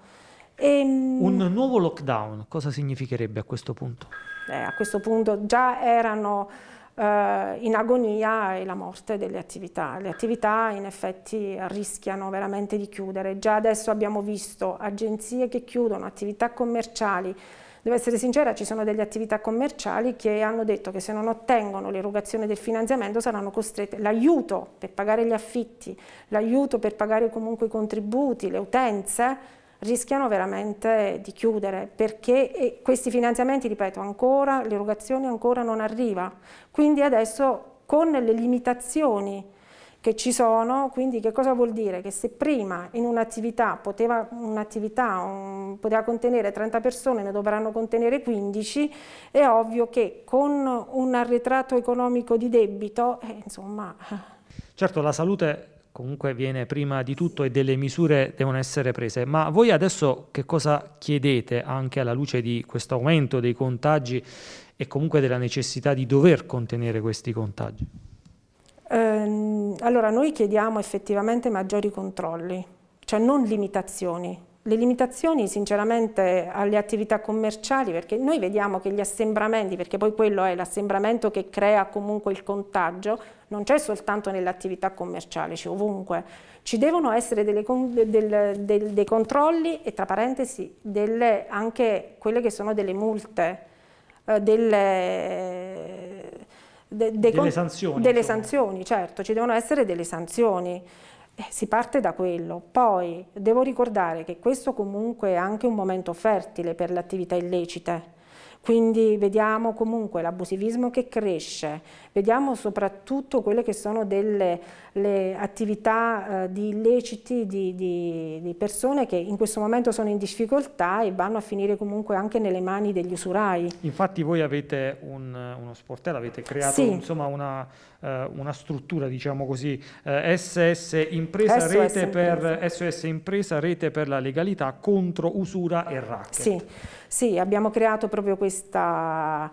Ehm... Un nuovo lockdown cosa significherebbe a questo punto? Eh, a questo punto già erano eh, in agonia e la morte delle attività. Le attività in effetti rischiano veramente di chiudere. Già adesso abbiamo visto agenzie che chiudono, attività commerciali. Devo essere sincera, ci sono delle attività commerciali che hanno detto che se non ottengono l'erogazione del finanziamento saranno costrette, l'aiuto per pagare gli affitti, l'aiuto per pagare comunque i contributi, le utenze, rischiano veramente di chiudere perché eh, questi finanziamenti, ripeto, ancora l'erogazione ancora non arriva. Quindi adesso con le limitazioni che ci sono, quindi che cosa vuol dire? Che se prima in un'attività poteva, un poteva, contenere 30 persone, ne dovranno contenere 15, è ovvio che con un arretrato economico di debito, eh, insomma... Certo, la salute comunque viene prima di tutto e delle misure devono essere prese. Ma voi adesso che cosa chiedete anche alla luce di questo aumento dei contagi e comunque della necessità di dover contenere questi contagi? Ehm, allora noi chiediamo effettivamente maggiori controlli, cioè non limitazioni. Le limitazioni sinceramente alle attività commerciali perché noi vediamo che gli assembramenti, perché poi quello è l'assembramento che crea comunque il contagio, non c'è soltanto nell'attività commerciale, c'è ovunque. Ci devono essere delle, del, del, dei controlli e tra parentesi delle, anche quelle che sono delle multe, eh, delle, de, de, delle, sanzioni, delle sanzioni. certo, ci devono essere delle sanzioni. Eh, si parte da quello. Poi devo ricordare che questo comunque è anche un momento fertile per le attività illecite. Quindi vediamo comunque l'abusivismo che cresce, vediamo soprattutto quelle che sono delle attività eh, di illeciti di, di, di persone che in questo momento sono in difficoltà e vanno a finire comunque anche nelle mani degli usurai. Infatti voi avete un, uno sportello, avete creato sì. insomma una, eh, una, struttura, diciamo così, eh, SS impresa, SOS rete impresa. Per, SOS impresa rete per la legalità contro usura e racket. Sì, sì abbiamo creato proprio questa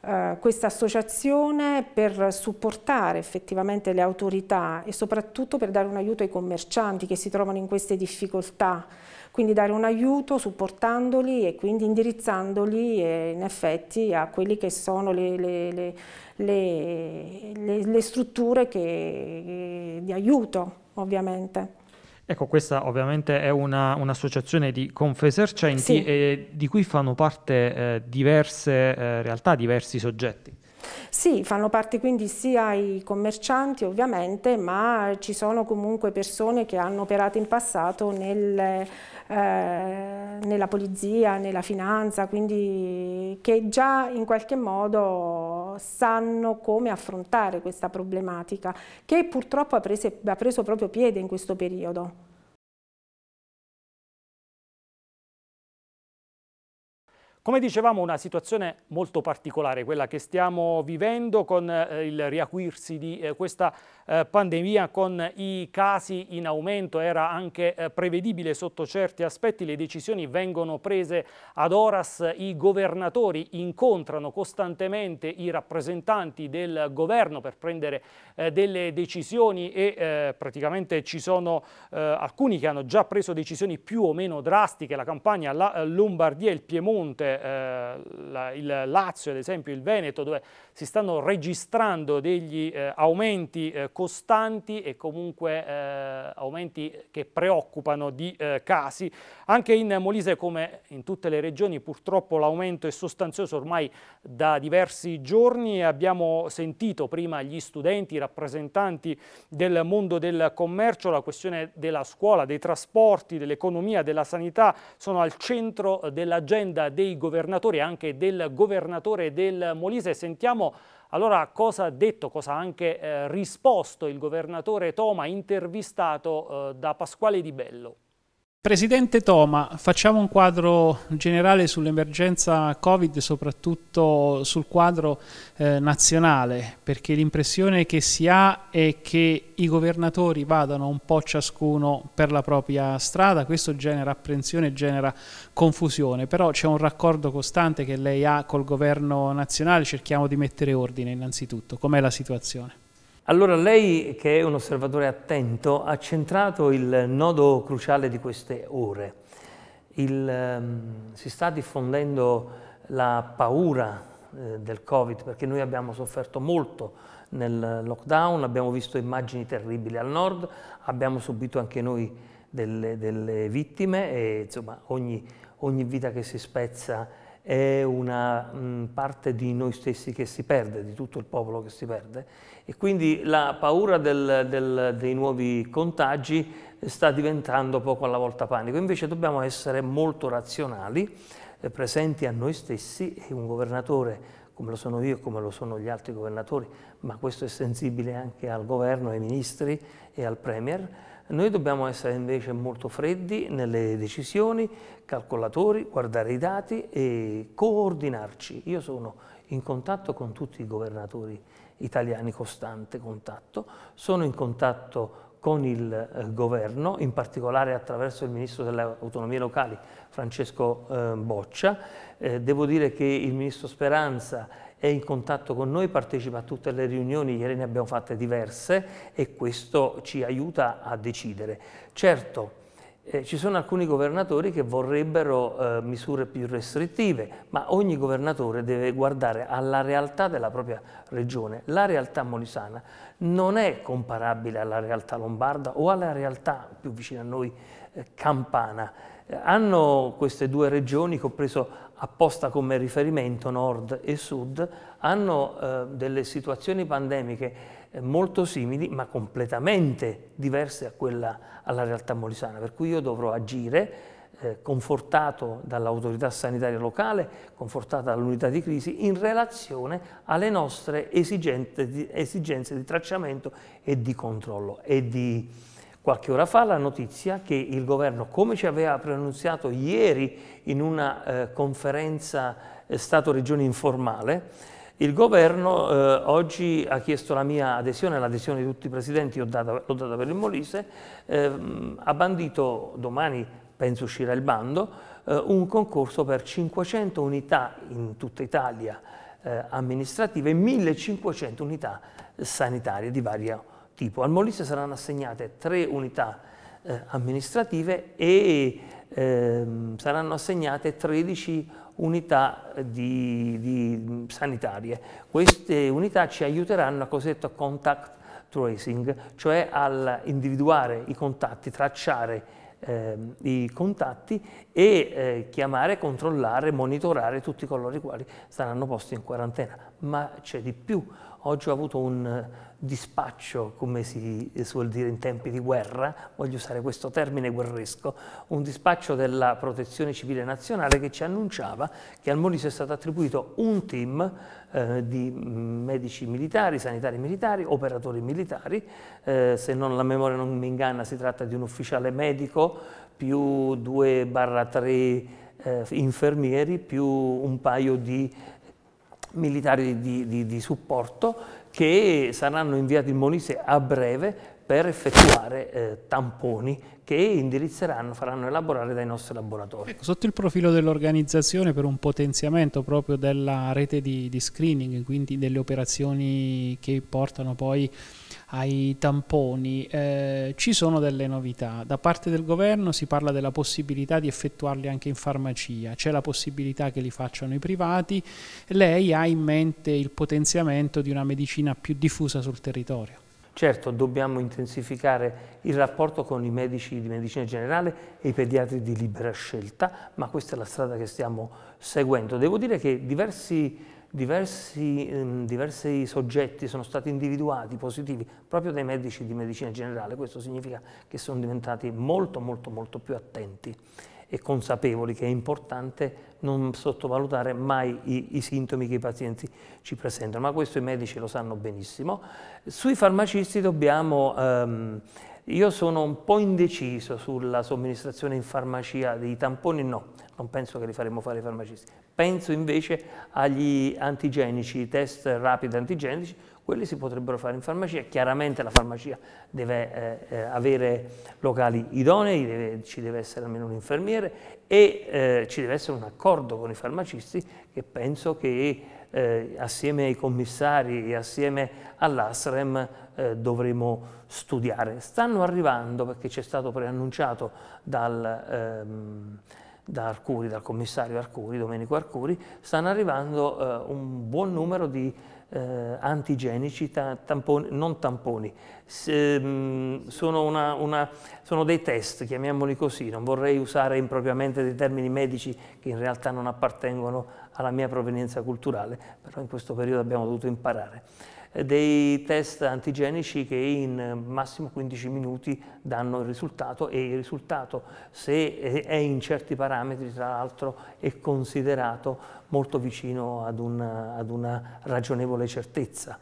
eh, questa associazione per supportare effettivamente le autorità e soprattutto per dare un aiuto ai commercianti che si trovano in queste difficoltà, quindi dare un aiuto supportandoli e quindi indirizzandoli eh, in effetti a quelle che sono le, le, le, le strutture che, di aiuto ovviamente. Ecco, questa ovviamente è una, un'associazione di confesercenti sì. e di cui fanno parte eh, diverse eh, realtà, diversi soggetti. Sì, fanno parte quindi sia i commercianti ovviamente, ma ci sono comunque persone che hanno operato in passato nel eh, nella polizia, nella finanza, quindi che già in qualche modo sanno come affrontare questa problematica che purtroppo ha, prese, ha preso proprio piede in questo periodo. Come dicevamo, una situazione molto particolare, quella che stiamo vivendo con eh, il riacuirsi di eh, questa eh, pandemia, con i casi in aumento, era anche prevedibile sotto certi aspetti, le decisioni vengono prese ad horas, i governatori incontrano costantemente i rappresentanti del governo per prendere delle decisioni e praticamente ci sono alcuni che hanno già preso decisioni più o meno drastiche, la campagna, la Lombardia, il Piemonte, eh, la, il Lazio, ad esempio il Veneto, dove si stanno registrando degli eh, aumenti eh, costanti e comunque eh, aumenti che preoccupano di eh, casi. Anche in Molise, come in tutte le regioni, purtroppo l'aumento è sostanzioso ormai da diversi giorni. Abbiamo sentito prima gli studenti, i rappresentanti del mondo del commercio, la questione della scuola, dei trasporti, dell'economia, della sanità sono al centro eh, dell'agenda dei governi governatore e anche del governatore del Molise. Sentiamo allora cosa ha detto, cosa ha anche eh, risposto il governatore Toma intervistato eh, da Pasquale Di Bello. Presidente Toma, facciamo un quadro generale sull'emergenza Covid, soprattutto sul quadro eh, nazionale, perché l'impressione che si ha è che i governatori vadano un po' ciascuno per la propria strada, questo genera apprensione, genera confusione, però c'è un raccordo costante che lei ha col governo nazionale, cerchiamo di mettere ordine innanzitutto, com'è la situazione? Allora lei, che è un osservatore attento, ha centrato il nodo cruciale di queste ore. Il, ehm, si sta diffondendo la paura eh, del Covid, perché noi abbiamo sofferto molto nel lockdown, abbiamo visto immagini terribili al nord, abbiamo subito anche noi delle, delle vittime e insomma ogni, ogni vita che si spezza è una mh, mm, parte di noi stessi che si perde, di tutto il popolo che si perde e quindi la paura del, del, dei nuovi contagi sta diventando poco alla volta panico. Invece dobbiamo essere molto razionali, eh, presenti a noi stessi e un governatore come lo sono io e come lo sono gli altri governatori, ma questo è sensibile anche al governo, ai ministri e al Premier, noi dobbiamo essere invece molto freddi nelle decisioni, calcolatori, guardare i dati e coordinarci. Io sono in contatto con tutti i governatori italiani, costante contatto, sono in contatto con il eh, governo, in particolare attraverso il ministro delle autonomie locali Francesco eh, Boccia. Eh, devo dire che il ministro Speranza è in contatto con noi, partecipa a tutte le riunioni, ieri ne abbiamo fatte diverse e questo ci aiuta a decidere. Certo, eh, ci sono alcuni governatori che vorrebbero eh, misure più restrittive, ma ogni governatore deve guardare alla realtà della propria regione. La realtà molisana non è comparabile alla realtà lombarda o alla realtà più vicina a noi, eh, campana. Eh, hanno queste due regioni, compreso apposta come riferimento nord e sud, hanno eh, delle situazioni pandemiche eh, molto simili ma completamente diverse a quella alla realtà molisana, per cui io dovrò agire eh, confortato dall'autorità sanitaria locale, confortata dall'unità di crisi, in relazione alle nostre esigenze di, esigenze di tracciamento e di controllo e di qualche ora fa la notizia che il governo, come ci aveva preannunziato ieri in una eh, conferenza eh, Stato-Regione informale, il governo eh, oggi ha chiesto la mia adesione, l'adesione di tutti i presidenti, l'ho data, data, per il Molise, ehm, ha bandito domani, penso uscirà il bando, eh, un concorso per 500 unità in tutta Italia eh, amministrative e 1500 unità sanitarie di varia tipo. Al Molise saranno assegnate tre unità eh, amministrative e ehm, saranno assegnate 13 unità eh, di, di sanitarie. Queste unità ci aiuteranno a cosiddetto contact tracing, cioè al individuare i contatti, tracciare eh, i contatti e eh, chiamare, controllare, monitorare tutti coloro i quali saranno posti in quarantena. Ma c'è di più, Oggi ho avuto un eh, dispaccio, come si eh, suol dire in tempi di guerra, voglio usare questo termine guerresco, un dispaccio della Protezione Civile Nazionale che ci annunciava che al Molise è stato attribuito un team eh, di mm, medici militari, sanitari militari, operatori militari, eh, se non la memoria non mi inganna si tratta di un ufficiale medico più 2-3 eh, infermieri più un paio di militari di, di, di supporto che saranno inviati in Molise a breve per effettuare eh, tamponi che indirizzeranno, faranno elaborare dai nostri laboratori. Ecco, sotto il profilo dell'organizzazione per un potenziamento proprio della rete di, di, screening, quindi delle operazioni che portano poi ai tamponi, eh, ci sono delle novità. Da parte del governo si parla della possibilità di effettuarli anche in farmacia, c'è la possibilità che li facciano i privati. Lei ha in mente il potenziamento di una medicina più diffusa sul territorio? Certo, dobbiamo intensificare il rapporto con i medici di medicina generale e i pediatri di libera scelta, ma questa è la strada che stiamo seguendo. Devo dire che diversi diversi, ehm, diversi soggetti sono stati individuati positivi proprio dai medici di medicina generale, questo significa che sono diventati molto molto molto più attenti e consapevoli che è importante non sottovalutare mai i, i, sintomi che i pazienti ci presentano, ma questo i medici lo sanno benissimo. Sui farmacisti dobbiamo, ehm, io sono un po' indeciso sulla somministrazione in farmacia dei tamponi, no, non penso che li faremo fare i farmacisti, Penso invece agli antigenici, i test rapidi antigenici, quelli si potrebbero fare in farmacia, chiaramente la farmacia deve eh, eh, avere locali idonei, deve, ci deve essere almeno un infermiere e eh, ci deve essere un accordo con i farmacisti che penso che eh, assieme ai commissari e assieme all'ASREM eh, dovremo studiare. Stanno arrivando, perché c'è stato preannunciato dal... Ehm, da Arcuri, dal commissario Arcuri, Domenico Arcuri, stanno arrivando eh, un buon numero di eh, antigenici, ta tamponi, non tamponi, Se, ehm, mh, sono, una, una, sono, dei test, chiamiamoli così, non vorrei usare impropriamente dei termini medici che in realtà non appartengono alla mia provenienza culturale, però in questo periodo abbiamo dovuto imparare. Eh, dei test antigenici che in eh, massimo 15 minuti danno il risultato e il risultato se eh, è in certi parametri tra l'altro è considerato molto vicino ad una, ad una ragionevole certezza.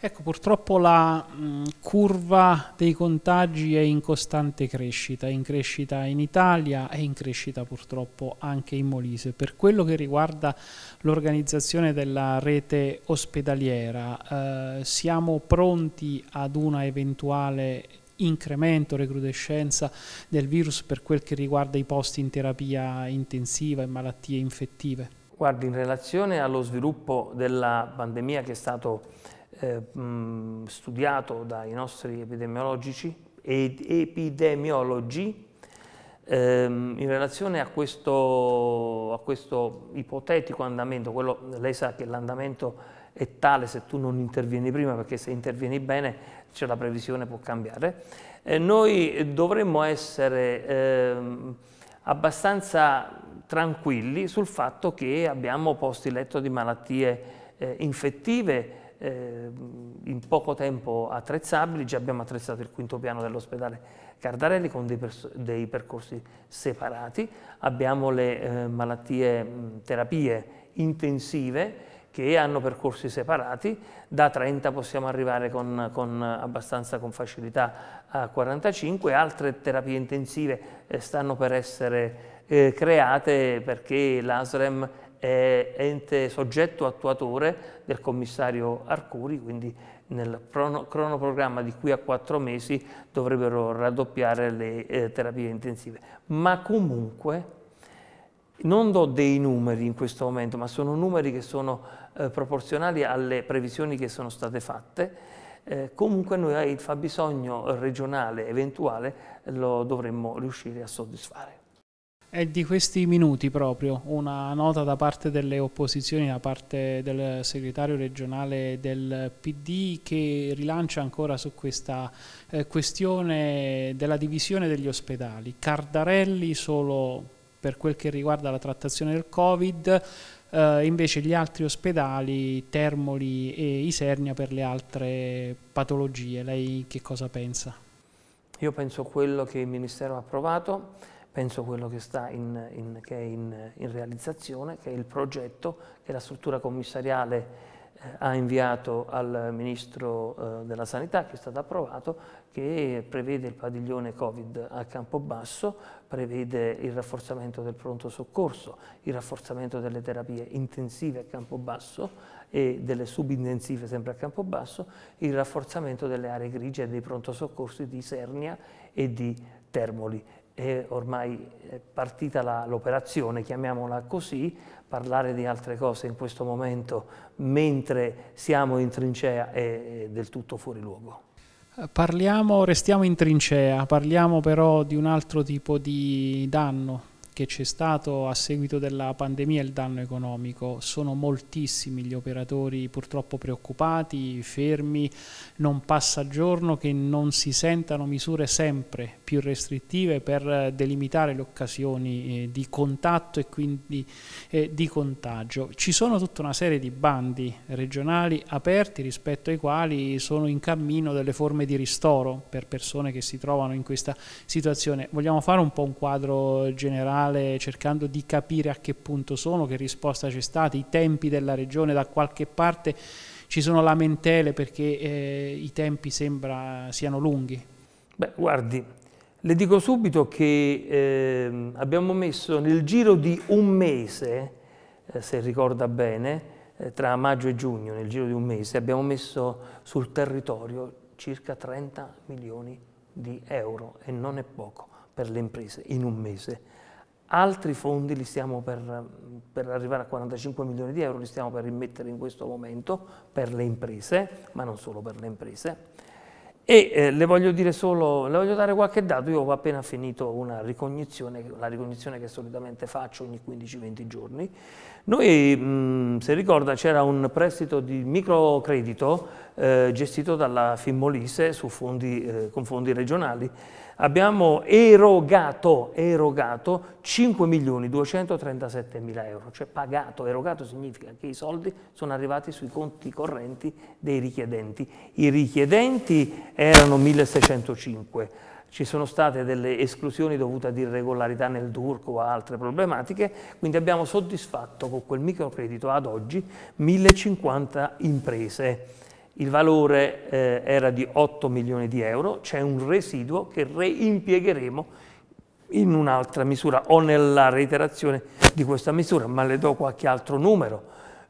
Ecco, purtroppo la mh, mm, curva dei contagi è in costante crescita, è in crescita in Italia e in crescita purtroppo anche in Molise. Per quello che riguarda l'organizzazione della rete ospedaliera, eh, siamo pronti ad una eventuale incremento, recrudescenza del virus per quel che riguarda i posti in terapia intensiva e malattie infettive? Guardi, in relazione allo sviluppo della pandemia che è stato eh, studiato dai nostri ed epidemiologi ehm, in relazione a questo, a questo ipotetico andamento, quello, lei sa che l'andamento è tale se tu non intervieni prima, perché se intervieni bene c'è la previsione può cambiare, eh, noi dovremmo essere ehm, abbastanza tranquilli sul fatto che abbiamo posti letto di malattie eh, infettive eh, in poco tempo attrezzabili, già abbiamo attrezzato il quinto piano dell'ospedale Cardarelli con dei, dei, percorsi separati, abbiamo le eh, malattie mh, terapie intensive che hanno percorsi separati, da 30 possiamo arrivare con, con abbastanza con facilità a 45, altre terapie intensive eh, stanno per essere eh, create perché l'ASREM è ente soggetto attuatore del commissario Arcuri, quindi nel cronoprogramma di qui a quattro mesi dovrebbero raddoppiare le eh, terapie intensive. Ma comunque non do dei numeri in questo momento, ma sono numeri che sono eh, proporzionali alle previsioni che sono state fatte. Eh, comunque noi il fabbisogno regionale eventuale lo dovremmo riuscire a soddisfare. È di questi minuti proprio una nota da parte delle opposizioni, da parte del segretario regionale del PD che rilancia ancora su questa eh, questione della divisione degli ospedali. Cardarelli solo per quel che riguarda la trattazione del Covid, eh, invece gli altri ospedali, Termoli e Isernia per le altre patologie. Lei che cosa pensa? Io penso quello che il Ministero ha approvato penso quello che, in, in, che è in, in, realizzazione, che è il progetto che la struttura commissariale eh, ha inviato al Ministro eh, della Sanità, che è stato approvato, che prevede il padiglione Covid a Campobasso, prevede il rafforzamento del pronto soccorso, il rafforzamento delle terapie intensive a Campobasso e delle subintensive sempre a Campobasso, il rafforzamento delle aree grigie e dei pronto soccorsi di Sernia e di Termoli è ormai partita l'operazione, chiamiamola così, parlare di altre cose in questo momento mentre siamo in trincea è del tutto fuori luogo. Eh, parliamo, restiamo in trincea, parliamo però di un altro tipo di danno che c'è stato a seguito della pandemia e il danno economico. Sono moltissimi gli operatori purtroppo preoccupati, fermi, non passa giorno che non si sentano misure sempre più restrittive per delimitare le occasioni eh, di contatto e quindi eh, di contagio. Ci sono tutta una serie di bandi regionali aperti rispetto ai quali sono in cammino delle forme di ristoro per persone che si trovano in questa situazione. Vogliamo fare un po' un quadro generale regionale cercando di capire a che punto sono, che risposta c'è stata, i tempi della regione da qualche parte ci sono lamentele perché eh, i tempi sembra siano lunghi. Beh, guardi, le dico subito che eh, abbiamo messo nel giro di un mese, eh, se ricorda bene, eh, tra maggio e giugno, nel giro di un mese, abbiamo messo sul territorio circa 30 milioni di euro e non è poco per le imprese in un mese. Altri fondi li stiamo per, per, arrivare a 45 milioni di euro, li stiamo per immettere in questo momento per le imprese, ma non solo per le imprese. E eh, le voglio dire solo, le voglio dare qualche dato, io ho appena finito una ricognizione, la ricognizione che solitamente faccio ogni 15-20 giorni, noi, mm, se ricorda, c'era un prestito di microcredito eh, gestito dalla Fimmolise fondi, eh, con fondi regionali. Abbiamo erogato, erogato mila euro, cioè pagato. Erogato significa che i soldi sono arrivati sui conti correnti dei richiedenti. I richiedenti erano 1.605 ci sono state delle esclusioni dovute ad irregolarità nel DURC o altre problematiche, quindi abbiamo soddisfatto con quel microcredito ad oggi 1050 imprese. Il valore eh, era di 8 milioni di euro, c'è un residuo che reimpiegheremo in un'altra misura o nella reiterazione di questa misura, ma le do qualche altro numero.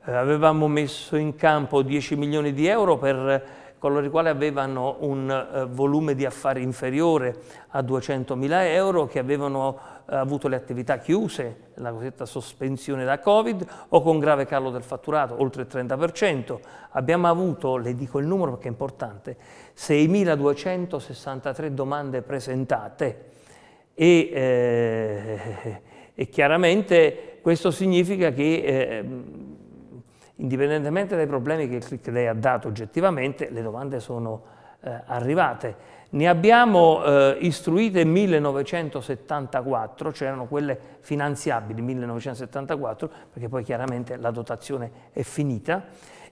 Eh, avevamo messo in campo 10 milioni di euro per coloro i quali avevano un eh, volume di affari inferiore a 200.000 euro, che avevano eh, avuto le attività chiuse, la cosiddetta sospensione da Covid, o con grave calo del fatturato, oltre il 30%. Abbiamo avuto, le dico il numero perché è importante, 6.263 domande presentate e, eh, e chiaramente questo significa che eh, indipendentemente dai problemi che il click day ha dato oggettivamente, le domande sono eh, arrivate. Ne abbiamo eh, istruite 1974, cioè quelle finanziabili 1974, perché poi chiaramente la dotazione è finita,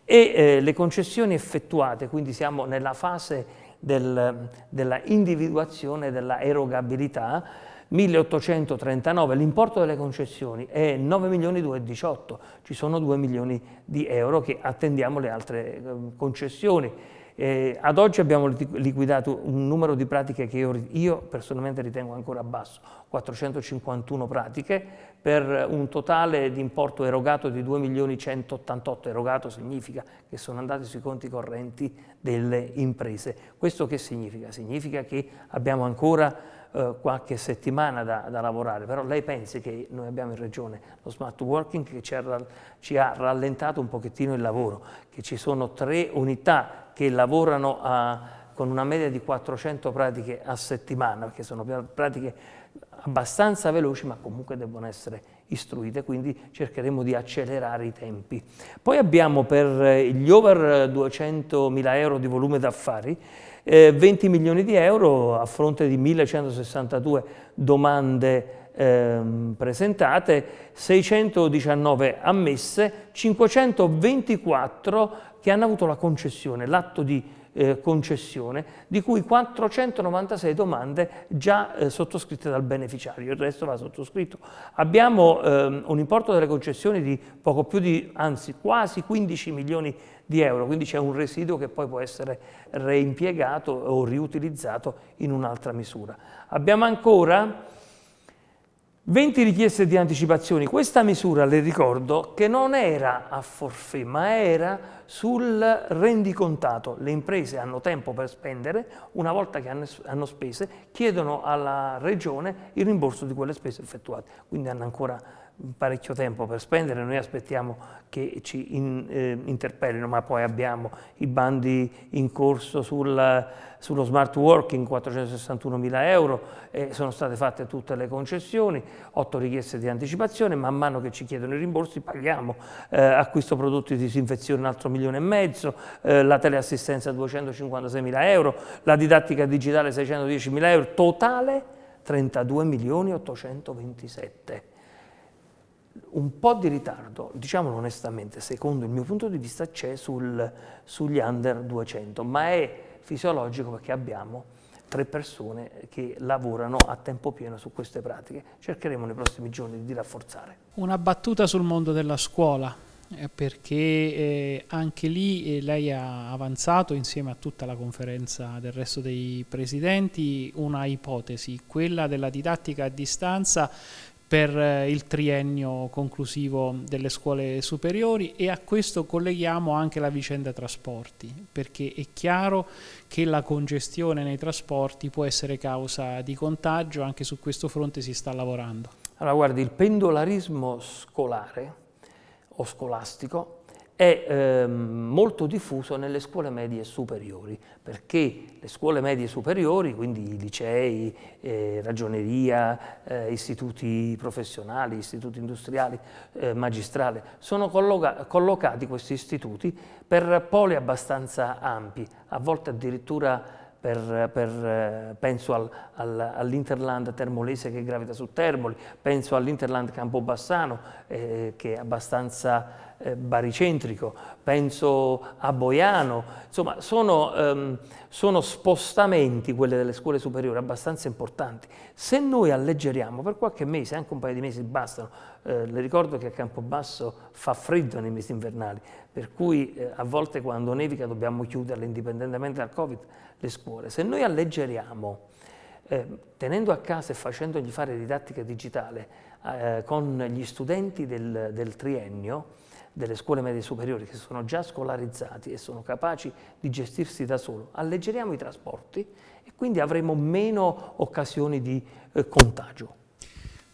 e eh, le concessioni effettuate, quindi siamo nella fase del, della individuazione della erogabilità, 1839, l'importo delle concessioni è 9 milioni 218, ci sono 2 milioni di euro che attendiamo le altre ehm, concessioni. Eh, ad oggi abbiamo liquidato un numero di pratiche che io, io, personalmente ritengo ancora basso, 451 pratiche, per un totale di importo erogato di 2 milioni 188, erogato significa che sono andati sui conti correnti delle imprese. Questo che significa? Significa che abbiamo ancora eh, qualche settimana da, da, lavorare, però lei pensi che noi abbiamo in regione lo smart working che ci ha, ci ha rallentato un pochettino il lavoro, che ci sono tre unità che lavorano a, con una media di 400 pratiche a settimana, perché sono pratiche abbastanza veloci, ma comunque devono essere istruite, quindi cercheremo di accelerare i tempi. Poi abbiamo per eh, gli over 200.000 euro di volume d'affari, 20 eh, milioni di euro a fronte di 1162 domande Ehm, presentate, 619 ammesse, 524 che hanno avuto la concessione, l'atto di eh, concessione, di cui 496 domande già eh, sottoscritte dal beneficiario, il resto va sottoscritto. Abbiamo ehm, un importo delle concessioni di poco più di, anzi quasi 15 milioni di euro, quindi c'è un residuo che poi può essere reimpiegato o riutilizzato in un'altra misura. Abbiamo ancora 20 richieste di anticipazioni. Questa misura, le ricordo, che non era a forfè, ma era sul rendicontato. Le imprese hanno tempo per spendere, una volta che hanno spese chiedono alla Regione il rimborso di quelle spese effettuate, quindi hanno ancora parecchio tempo per spendere, noi aspettiamo che ci in, eh, interpellino, ma poi abbiamo i bandi in corso sul, sullo smart working, 461 mila euro, eh, sono state fatte tutte le concessioni, otto richieste di anticipazione, man mano che ci chiedono i rimborsi paghiamo, eh, acquisto prodotti di disinfezione un altro milione e mezzo, eh, la teleassistenza 256 mila euro, la didattica digitale 610 mila euro, totale 32 milioni 827 un po' di ritardo, diciamolo onestamente, secondo il mio punto di vista c'è sugli under 200, ma è fisiologico perché abbiamo tre persone che lavorano a tempo pieno su queste pratiche. Cercheremo nei prossimi giorni di rafforzare. Una battuta sul mondo della scuola, eh, perché eh, anche lì eh, lei ha avanzato insieme a tutta la conferenza del resto dei presidenti una ipotesi, quella della didattica a distanza per eh, il triennio conclusivo delle scuole superiori e a questo colleghiamo anche la vicenda trasporti, perché è chiaro che la congestione nei trasporti può essere causa di contagio, anche su questo fronte si sta lavorando. Allora guardi, il pendolarismo scolare o scolastico è eh, molto diffuso nelle scuole medie superiori, perché le scuole medie superiori, quindi licei, eh, ragioneria, eh, istituti professionali, istituti industriali, eh, magistrali, sono colloca collocati questi istituti per poli abbastanza ampi, a volte addirittura per, per, eh, penso al, al, all'Interland termolese che gravita su Termoli, penso all'Interland Campobassano eh, che è abbastanza eh, baricentrico, penso a Boiano, insomma sono, ehm, sono spostamenti quelle delle scuole superiori abbastanza importanti. Se noi alleggeriamo per qualche mese, anche un paio di mesi bastano, eh, le ricordo che a Campobasso fa freddo nei mesi invernali, per cui eh, a volte quando nevica dobbiamo chiuderle indipendentemente dal Covid le scuole. Se noi alleggeriamo eh, tenendo a casa e facendogli fare didattica digitale eh, con gli studenti del, del triennio, delle scuole medie superiori che sono già scolarizzati e sono capaci di gestirsi da solo, alleggeriamo i trasporti e quindi avremo meno occasioni di eh, contagio.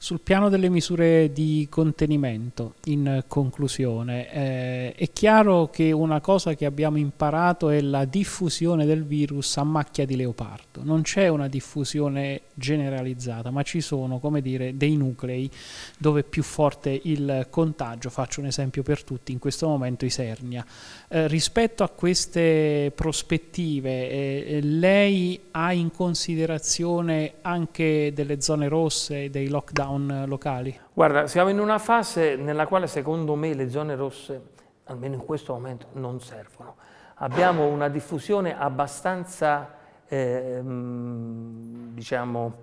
Sul piano delle misure di contenimento, in conclusione, eh, è chiaro che una cosa che abbiamo imparato è la diffusione del virus a macchia di leopardo. Non c'è una diffusione generalizzata, ma ci sono, come dire, dei nuclei dove è più forte il contagio. Faccio un esempio per tutti, in questo momento Isernia. Eh, rispetto a queste prospettive, eh, eh, lei ha in considerazione anche delle zone rosse, dei lockdown eh, locali? Guarda, siamo in una fase nella quale secondo me le zone rosse, almeno in questo momento, non servono. Abbiamo una diffusione abbastanza, ehm, diciamo,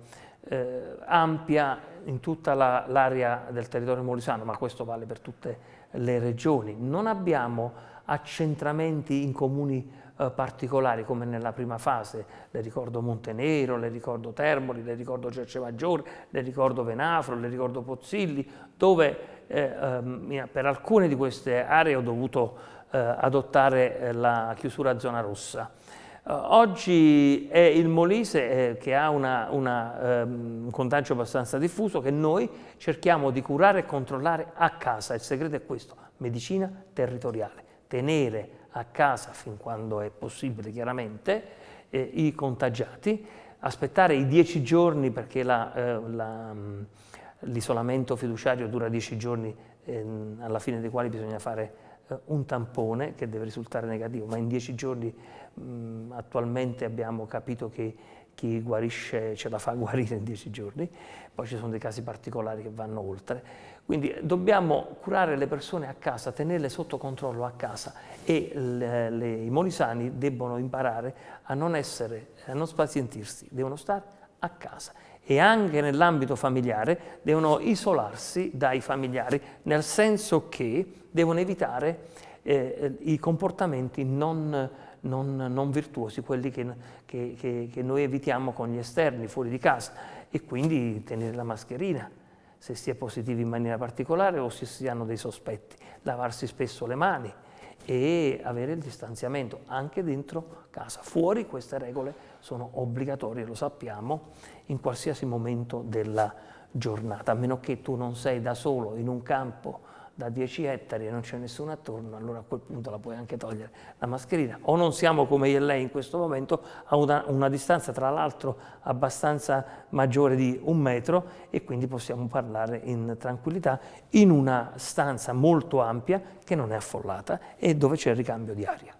ampia in tutta l'area del territorio molisano, ma questo vale per tutte le regioni. Non abbiamo accentramenti in comuni eh, particolari, come nella prima fase. Le ricordo Montenero, le ricordo Termoli, le ricordo Cerce Maggiore, le ricordo Venafro, le ricordo Pozzilli, dove eh, ehm, per alcune di queste aree ho dovuto eh, adottare eh, la chiusura zona rossa. Eh, oggi è il Molise eh, che ha una, una, eh, un contagio abbastanza diffuso che noi cerchiamo di curare e controllare a casa. Il segreto è questo, medicina territoriale tenere a casa fin quando è possibile chiaramente eh, i contagiati, aspettare i dieci giorni perché eh, mm, l'isolamento eh, fiduciario dura dieci giorni eh, alla fine dei quali bisogna fare eh, un tampone che deve risultare negativo, ma in dieci giorni mh, mm, attualmente abbiamo capito che chi guarisce ce la fa guarire in dieci giorni, poi ci sono dei casi particolari che vanno oltre. Quindi dobbiamo curare le persone a casa, tenerle sotto controllo a casa e le, le, i molisani debbono imparare a non, essere, a non spazientirsi, devono stare a casa e anche nell'ambito familiare devono isolarsi dai familiari, nel senso che devono evitare eh, i comportamenti non, non, non, virtuosi, quelli che, che, che noi evitiamo con gli esterni, fuori di casa, e quindi tenere la mascherina, se si è positivi in maniera particolare o se si hanno dei sospetti, lavarsi spesso le mani e avere il distanziamento anche dentro casa. Fuori queste regole sono obbligatorie, lo sappiamo, in qualsiasi momento della giornata, a meno che tu non sei da solo in un campo da 10 ettari e non c'è nessuno attorno, allora a quel punto la puoi anche togliere la mascherina. O non siamo come io e lei in questo momento a una, una distanza tra l'altro abbastanza maggiore di un metro e quindi possiamo parlare in tranquillità in una stanza molto ampia che non è affollata e dove c'è il ricambio di aria.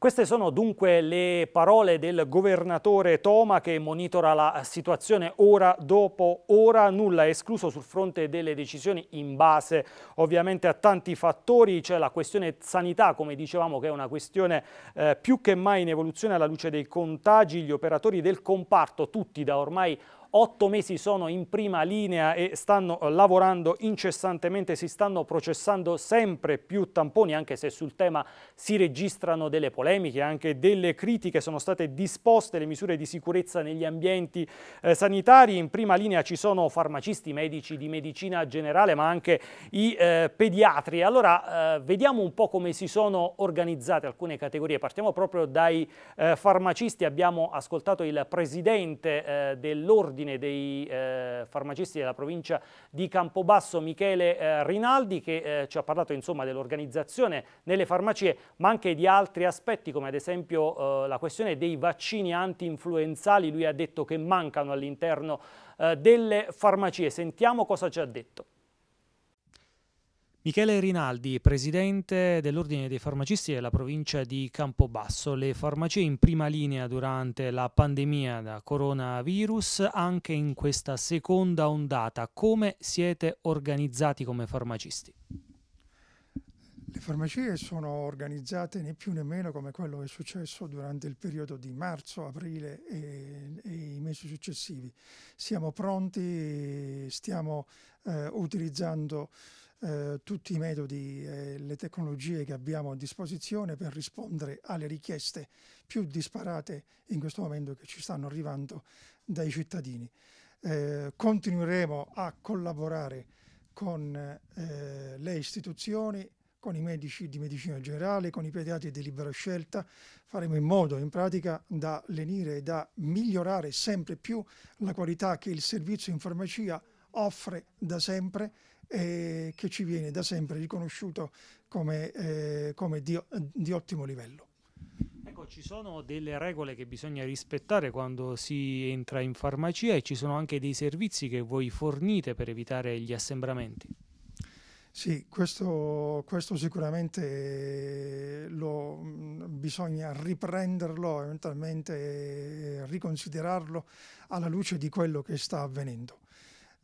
Queste sono dunque le parole del governatore Toma che monitora la situazione ora dopo ora, nulla è escluso sul fronte delle decisioni in base ovviamente a tanti fattori, c'è la questione sanità come dicevamo che è una questione eh, più che mai in evoluzione alla luce dei contagi, gli operatori del comparto tutti da ormai otto mesi sono in prima linea e stanno eh, lavorando incessantemente, si stanno processando sempre più tamponi, anche se sul tema si registrano delle polemiche, anche delle critiche, sono state disposte le misure di sicurezza negli ambienti eh, sanitari, in prima linea ci sono farmacisti, medici di medicina generale, ma anche i eh, pediatri. Allora eh, vediamo un po' come si sono organizzate alcune categorie, partiamo proprio dai eh, farmacisti, abbiamo ascoltato il presidente eh, dell'ordine dell'Ordine dei eh, Farmacisti della provincia di Campobasso, Michele eh, Rinaldi, che eh, ci ha parlato dell'organizzazione nelle farmacie, ma anche di altri aspetti, come ad esempio eh, la questione dei vaccini anti-influenzali. Lui ha detto che mancano all'interno eh, delle farmacie. Sentiamo cosa ci ha detto. Michele Rinaldi, presidente dell'Ordine dei Farmacisti della provincia di Campobasso. Le farmacie in prima linea durante la pandemia da coronavirus, anche in questa seconda ondata. Come siete organizzati come farmacisti? Le farmacie sono organizzate né più né meno come quello che è successo durante il periodo di marzo, aprile e, e i mesi successivi. Siamo pronti, stiamo eh, utilizzando eh, tutti i metodi e eh, le tecnologie che abbiamo a disposizione per rispondere alle richieste più disparate in questo momento che ci stanno arrivando dai cittadini. Eh, continueremo a collaborare con eh, le istituzioni, con i medici di medicina generale, con i pediatri di libera scelta, faremo in modo in pratica da lenire e da migliorare sempre più la qualità che il servizio in farmacia offre da sempre eh, che ci viene da sempre riconosciuto come, eh, come di, di ottimo livello. Ecco, ci sono delle regole che bisogna rispettare quando si entra in farmacia e ci sono anche dei servizi che voi fornite per evitare gli assembramenti. Sì, questo, questo sicuramente lo, bisogna riprenderlo, eventualmente riconsiderarlo alla luce di quello che sta avvenendo.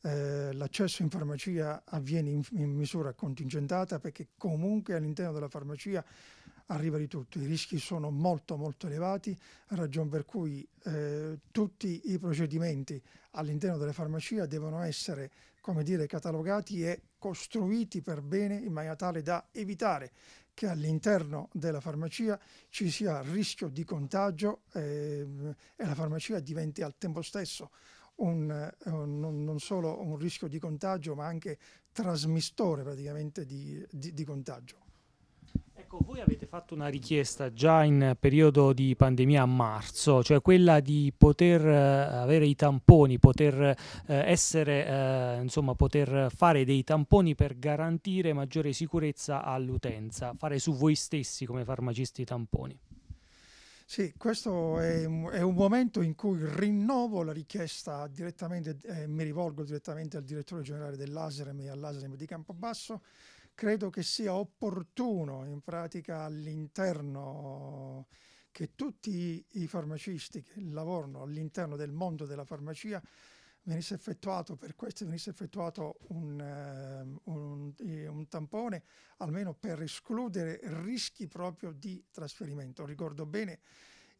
Eh, l'accesso in farmacia avviene in, in, misura contingentata perché comunque all'interno della farmacia arriva di tutto, i rischi sono molto molto elevati, ragion per cui eh, tutti i procedimenti all'interno delle farmacie devono essere come dire, catalogati e costruiti per bene in maniera tale da evitare che all'interno della farmacia ci sia rischio di contagio eh, e la farmacia diventi al tempo stesso un, eh, un, non solo un rischio di contagio ma anche trasmissore praticamente di, di, di contagio. Ecco, voi avete fatto una richiesta già in periodo di pandemia a marzo, cioè quella di poter eh, avere i tamponi, poter eh, essere, eh, insomma, poter fare dei tamponi per garantire maggiore sicurezza all'utenza, fare su voi stessi come farmacisti i tamponi. Sì, questo è un, è un, momento in cui rinnovo la richiesta direttamente, eh, mi rivolgo direttamente al direttore generale dell'ASREM e all'ASREM di Campobasso. Credo che sia opportuno in pratica all'interno che tutti i farmacisti che lavorano all'interno del mondo della farmacia venisse effettuato per questo venisse effettuato un, eh, un, un, tampone almeno per escludere rischi proprio di trasferimento. Ricordo bene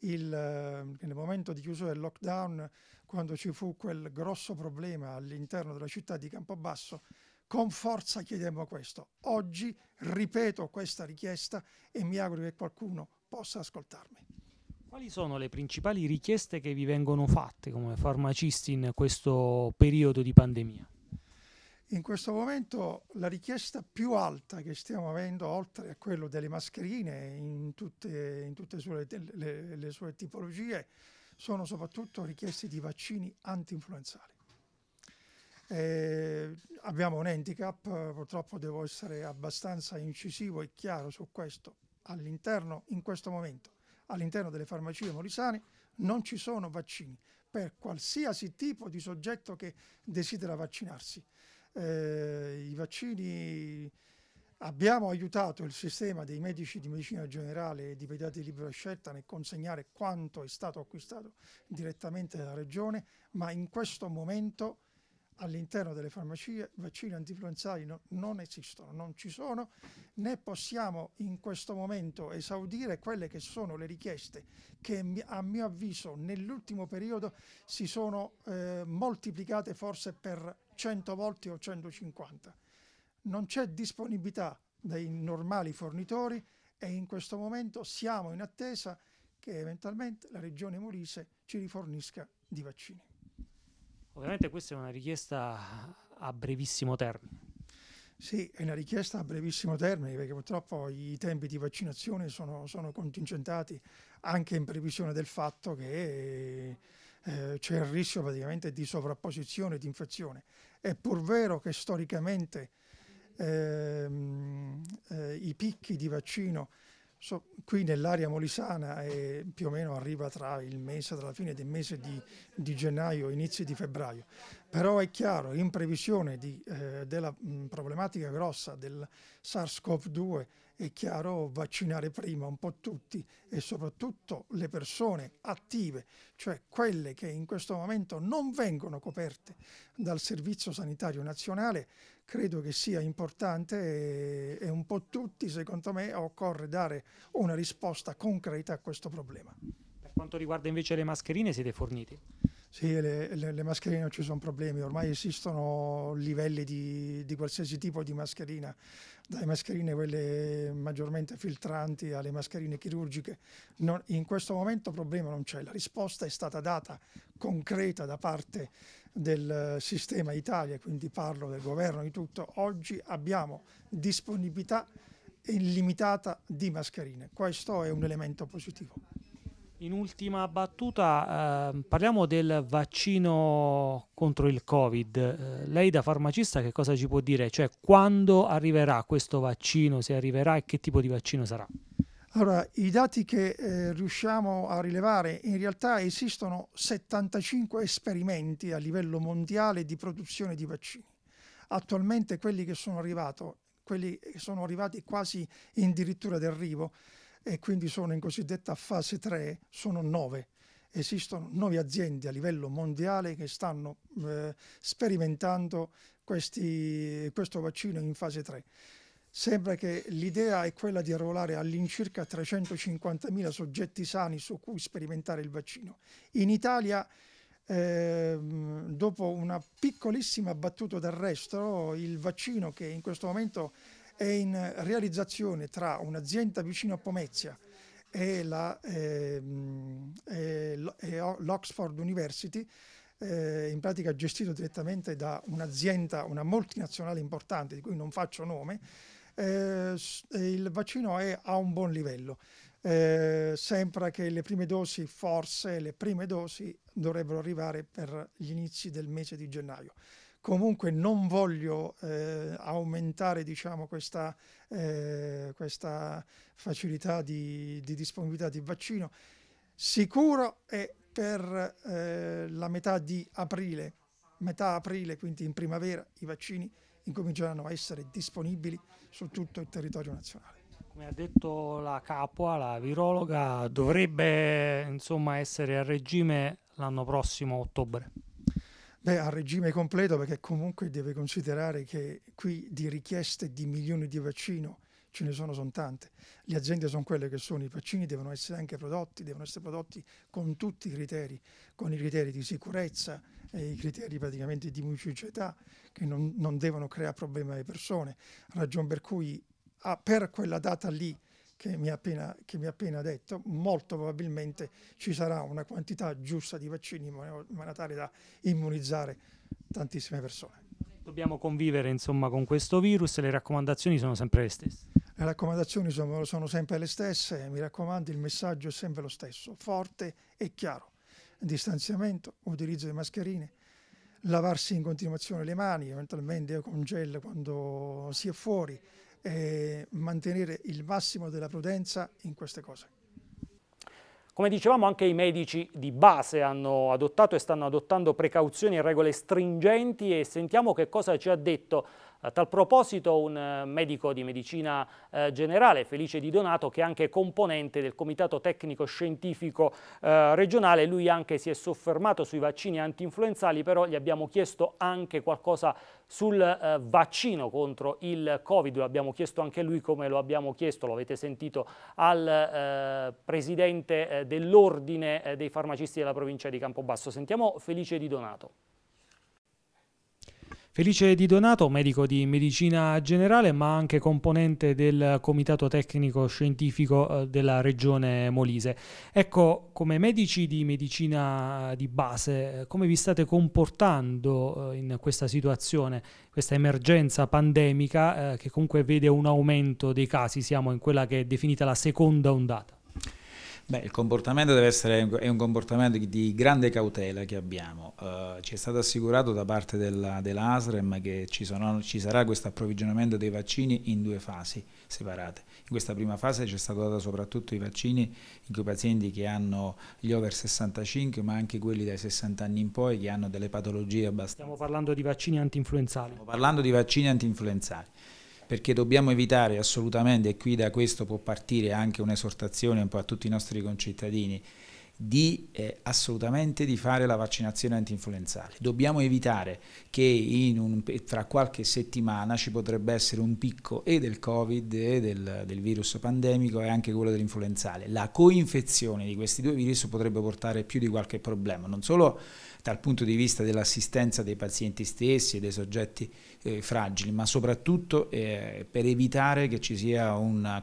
il, ehm, nel momento di chiusura del lockdown quando ci fu quel grosso problema all'interno della città di Campobasso con forza chiedemmo questo. Oggi ripeto questa richiesta e mi auguro che qualcuno possa ascoltarmi. Quali sono le principali richieste che vi vengono fatte come farmacisti in questo periodo di pandemia? In questo momento la richiesta più alta che stiamo avendo, oltre a quello delle mascherine in tutte, in tutte sue, le, le sue tipologie, sono soprattutto richieste di vaccini anti-influenzali. Eh, abbiamo un handicap, purtroppo devo essere abbastanza incisivo e chiaro su questo all'interno in questo momento all'interno delle farmacie molisane non ci sono vaccini per qualsiasi tipo di soggetto che desidera vaccinarsi. Eh, I vaccini abbiamo aiutato il sistema dei medici di medicina generale e di pediatri di libera scelta nel consegnare quanto è stato acquistato direttamente dalla regione, ma in questo momento all'interno delle farmacie vaccini antinfluenzali no, non esistono, non ci sono, né possiamo in questo momento esaudire quelle che sono le richieste che a mio avviso nell'ultimo periodo si sono eh, moltiplicate forse per 100 volte o 150. Non c'è disponibilità dei normali fornitori e in questo momento siamo in attesa che eventualmente la regione Molise ci rifornisca di vaccini. Ovviamente questa è una richiesta a brevissimo termine. Sì, è una richiesta a brevissimo termine perché purtroppo i tempi di vaccinazione sono, sono contingentati anche in previsione del fatto che eh, c'è il rischio praticamente di sovrapposizione di infezione. È pur vero che storicamente ehm, eh, i picchi di vaccino So, qui nell'area molisana è, eh, più o meno arriva tra, il mese, tra la fine del mese di, di gennaio inizio di febbraio, però è chiaro, in previsione di, eh, della mh, mm, problematica grossa del SARS-CoV-2, è chiaro vaccinare prima un po' tutti e soprattutto le persone attive, cioè quelle che in questo momento non vengono coperte dal Servizio Sanitario Nazionale, credo che sia importante e, e un po' tutti, secondo me, occorre dare una risposta concreta a questo problema. Per quanto riguarda invece le mascherine, siete forniti? Sì, le, le, le, mascherine non ci sono problemi, ormai esistono livelli di, di, qualsiasi tipo di mascherina, dalle mascherine quelle maggiormente filtranti alle mascherine chirurgiche. Non, in questo momento problema non c'è, la risposta è stata data concreta da parte del eh, sistema Italia, quindi parlo del governo di tutto, oggi abbiamo disponibilità illimitata di mascherine. Questo è un elemento positivo. In ultima battuta eh, parliamo del vaccino contro il Covid. Eh, lei da farmacista che cosa ci può dire? Cioè quando arriverà questo vaccino, se arriverà e che tipo di vaccino sarà? Allora, i dati che eh, riusciamo a rilevare, in realtà esistono 75 esperimenti a livello mondiale di produzione di vaccini. Attualmente quelli che sono, arrivato, quelli che sono arrivati quasi in dirittura d'arrivo e quindi sono in cosiddetta fase 3, sono 9. Esistono 9 aziende a livello mondiale che stanno eh, sperimentando questi, questo vaccino in fase 3. Sembra che l'idea è quella di arruolare all'incirca 350.000 soggetti sani su cui sperimentare il vaccino. In Italia, eh, dopo una piccolissima battuta d'arresto, il vaccino che in questo momento è in realizzazione tra un'azienda vicino a Pomezia e, la, eh, e l'Oxford University, eh, in pratica gestito direttamente da un'azienda, una multinazionale importante di cui non faccio nome, eh, eh, il vaccino è a un buon livello. Eh, sembra che le prime dosi, forse le prime dosi, dovrebbero arrivare per gli inizi del mese di gennaio. Comunque non voglio eh, aumentare diciamo, questa, eh, questa, facilità di, di, disponibilità di vaccino. Sicuro è per eh, la metà di aprile, metà aprile, quindi in primavera, i vaccini incominceranno a essere disponibili su tutto il territorio nazionale. Come ha detto la Capua, la virologa, dovrebbe insomma, essere a regime l'anno prossimo, ottobre. Beh, a regime completo perché comunque deve considerare che qui di richieste di milioni di vaccino ce ne sono, sono tante. Le aziende sono quelle che sono, i vaccini devono essere anche prodotti, devono essere prodotti con tutti i criteri, con i criteri di sicurezza, eh, i criteri praticamente di musicità che non, non, devono creare problemi alle persone, ragion per cui ah, per quella data lì che mi, ha appena, appena, detto, molto probabilmente ci sarà una quantità giusta di vaccini in maniera tale da immunizzare tantissime persone. Dobbiamo convivere insomma con questo virus, le raccomandazioni sono sempre le stesse. Le raccomandazioni sono, sono sempre le stesse, mi raccomando il messaggio è sempre lo stesso, forte e chiaro distanziamento, utilizzo di mascherine, lavarsi in continuazione le mani, eventualmente con gel quando si è fuori, e mantenere il massimo della prudenza in queste cose. Come dicevamo anche i medici di base hanno adottato e stanno adottando precauzioni e regole stringenti e sentiamo che cosa ci ha detto a tal proposito un eh, medico di medicina eh, generale, Felice Di Donato, che è anche componente del Comitato Tecnico Scientifico eh, Regionale, lui anche si è soffermato sui vaccini antinfluenzali, però gli abbiamo chiesto anche qualcosa sul eh, vaccino contro il Covid, lo abbiamo chiesto anche lui come lo abbiamo chiesto, lo avete sentito, al eh, presidente eh, dell'Ordine dei farmacisti della provincia di Campobasso. Sentiamo Felice Di Donato. Felice Di Donato, medico di medicina generale ma anche componente del comitato tecnico scientifico eh, della regione Molise. Ecco, come medici di medicina eh, di base, eh, come vi state comportando in questa situazione, questa emergenza pandemica che comunque vede un aumento dei casi, siamo in quella che è definita la seconda ondata? Beh, il comportamento deve essere è un comportamento di grande cautela che abbiamo. Uh, ci è stato assicurato da parte della, dell'ASREM che ci, sono, ci sarà questo approvvigionamento dei vaccini in due fasi separate. In questa prima fase ci è stato dato soprattutto i vaccini in cui i pazienti che hanno gli over 65 ma anche quelli dai 60 anni in poi che hanno delle patologie abbastanza... Stiamo parlando di vaccini antinfluenzali. Stiamo parlando di vaccini antinfluenzali perché dobbiamo evitare assolutamente, e qui da questo può partire anche un'esortazione un po' a tutti i nostri concittadini, di eh, assolutamente di fare la vaccinazione antinfluenzale. Dobbiamo evitare che un, tra qualche settimana ci potrebbe essere un picco e del Covid e del, del virus pandemico e anche quello dell'influenzale. La coinfezione di questi due virus potrebbe portare più di qualche problema, non solo dal punto di vista dell'assistenza dei pazienti stessi e dei soggetti eh, fragili, ma soprattutto eh, per evitare che ci sia una,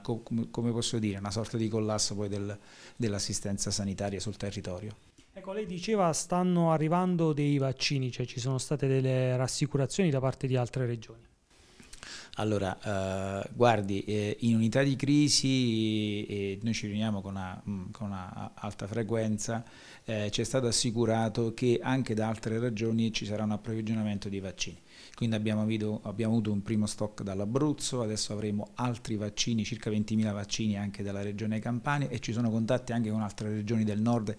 dire, una sorta di collasso del, dell'assistenza sanitaria sul territorio. Ecco, lei diceva stanno arrivando dei vaccini, cioè ci sono state delle rassicurazioni da parte di altre regioni. Allora, eh, guardi, eh, in unità di crisi eh, noi ci riuniamo con una, mm, con una alta frequenza, eh, ci è stato assicurato che anche da altre regioni ci sarà un approvvigionamento di vaccini quindi abbiamo avuto, abbiamo avuto un primo stock dall'Abruzzo, adesso avremo altri vaccini, circa 20.000 vaccini anche dalla regione Campania e ci sono contatti anche con altre regioni del nord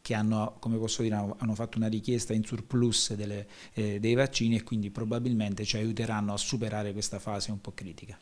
che hanno, come posso dire, hanno fatto una richiesta in surplus delle, eh, dei vaccini e quindi probabilmente ci aiuteranno a superare questa fase un po' critica.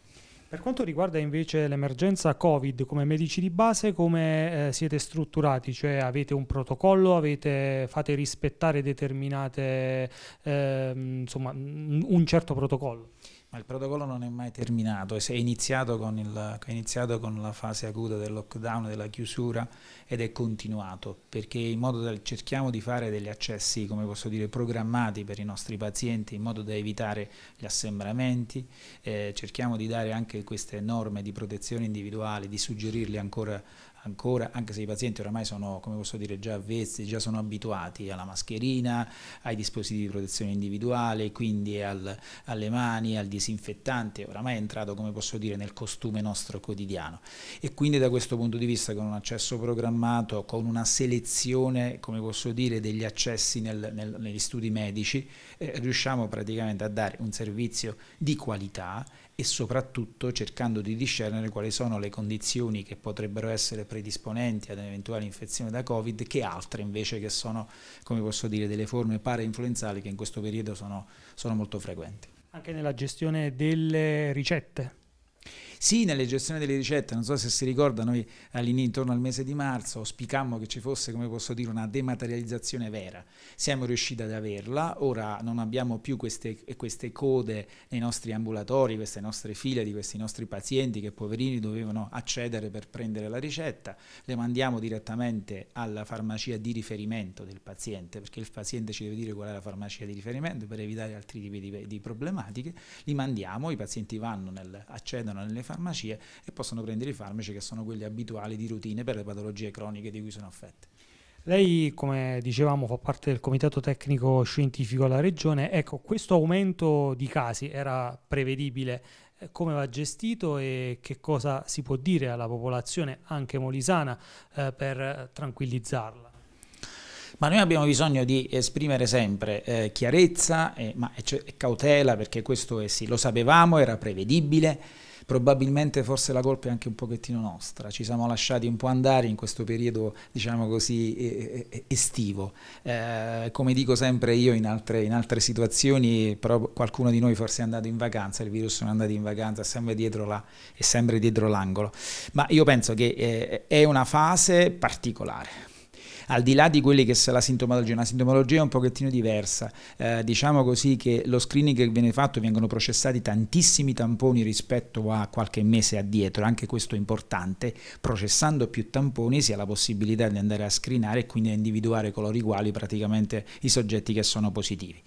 Per quanto riguarda invece l'emergenza Covid, come medici di base, come eh, siete strutturati? Cioè avete un protocollo, avete, fate rispettare determinate, eh, insomma, un certo protocollo? Ma il protocollo non è mai terminato, è iniziato con, il, è iniziato con la fase acuta del lockdown, della chiusura ed è continuato perché in modo da, cerchiamo di fare degli accessi, come posso dire, programmati per i nostri pazienti in modo da evitare gli assembramenti, eh, cerchiamo di dare anche queste norme di protezione individuale, di suggerirle ancora ancora, anche se i pazienti oramai sono, come posso dire, già avvezzi, già sono abituati alla mascherina, ai dispositivi di protezione individuale, quindi al, alle mani, al disinfettante, oramai è entrato, come posso dire, nel costume nostro quotidiano. E quindi da questo punto di vista, con un accesso programmato, con una selezione, come posso dire, degli accessi nel, nel, negli studi medici, eh, riusciamo praticamente a dare un servizio di qualità e soprattutto cercando di discernere quali sono le condizioni che potrebbero essere predisponenti ad un'eventuale infezione da Covid che altre invece che sono, come posso dire, delle forme parainfluenzali che in questo periodo sono, sono molto frequenti. Anche nella gestione delle ricette? Sì, nelle gestioni delle ricette, non so se si ricorda, noi all'inizio, intorno al mese di marzo, auspicammo che ci fosse, come posso dire, una dematerializzazione vera. Siamo riusciti ad averla, ora non abbiamo più queste, queste code nei nostri ambulatori, queste nostre file di questi nostri pazienti che poverini dovevano accedere per prendere la ricetta, le mandiamo direttamente alla farmacia di riferimento del paziente, perché il paziente ci deve dire qual è la farmacia di riferimento per evitare altri tipi di, di problematiche, li mandiamo, i pazienti vanno nel, accedono nelle farmacie e possono prendere i farmaci che sono quelli abituali di routine per le patologie croniche di cui sono affette. Lei, come dicevamo, fa parte del comitato tecnico scientifico alla regione. Ecco, questo aumento di casi era prevedibile. Eh, come va gestito e che cosa si può dire alla popolazione, anche molisana, eh, per tranquillizzarla? ma noi abbiamo bisogno di esprimere sempre eh, chiarezza e, ma, e, cioè, cautela perché questo è, sì, lo sapevamo, era prevedibile probabilmente forse la colpa è anche un pochettino nostra, ci siamo lasciati un po' andare in questo periodo, diciamo così, estivo. Eh, come dico sempre io in altre, in altre situazioni, però qualcuno di noi forse è andato in vacanza, il virus è andato in vacanza, è sempre dietro, la, è sempre dietro l'angolo. Ma io penso che eh, è una fase particolare, al di là di quelli che sono la sintomologia, una sintomologia un pochettino diversa, eh, diciamo così che lo screening che viene fatto vengono processati tantissimi tamponi rispetto a qualche mese addietro, anche questo è importante, processando più tamponi si ha la possibilità di andare a screenare e quindi a individuare coloro i quali praticamente i soggetti che sono positivi.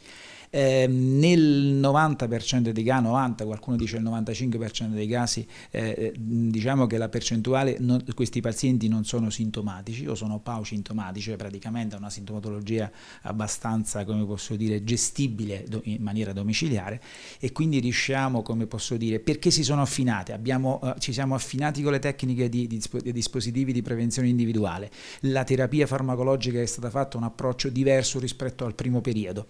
Eh, nel 90% dei casi, 90, qualcuno dice il 95% dei casi, eh, eh, diciamo che la percentuale, non, questi pazienti non sono sintomatici o sono pausintomatici, cioè praticamente una sintomatologia abbastanza, come posso dire, gestibile do, in maniera domiciliare e quindi riusciamo, come posso dire, perché si sono affinate, Abbiamo, eh, ci siamo affinati con le tecniche di, di, di dispositivi di prevenzione individuale, la terapia farmacologica è stata fatta un approccio diverso rispetto al primo periodo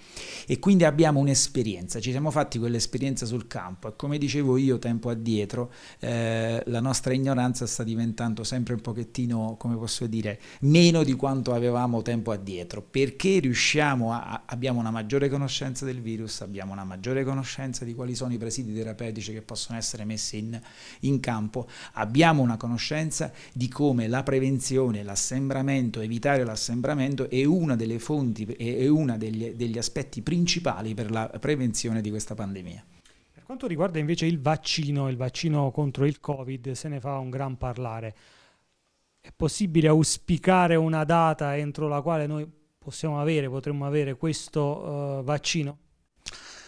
e quindi abbiamo un'esperienza, ci siamo fatti quell'esperienza sul campo e come dicevo io tempo addietro eh, la nostra ignoranza sta diventando sempre un pochettino, come posso dire, meno di quanto avevamo tempo addietro perché riusciamo a, abbiamo una maggiore conoscenza del virus, abbiamo una maggiore conoscenza di quali sono i presidi terapeutici che possono essere messi in, in campo, abbiamo una conoscenza di come la prevenzione, l'assembramento, evitare l'assembramento è una delle fonti, è, è uno degli, degli aspetti principali fondamentali per la prevenzione di questa pandemia. Per quanto riguarda invece il vaccino, il vaccino contro il Covid, se ne fa un gran parlare. È possibile auspicare una data entro la quale noi possiamo avere, potremmo avere questo uh, vaccino?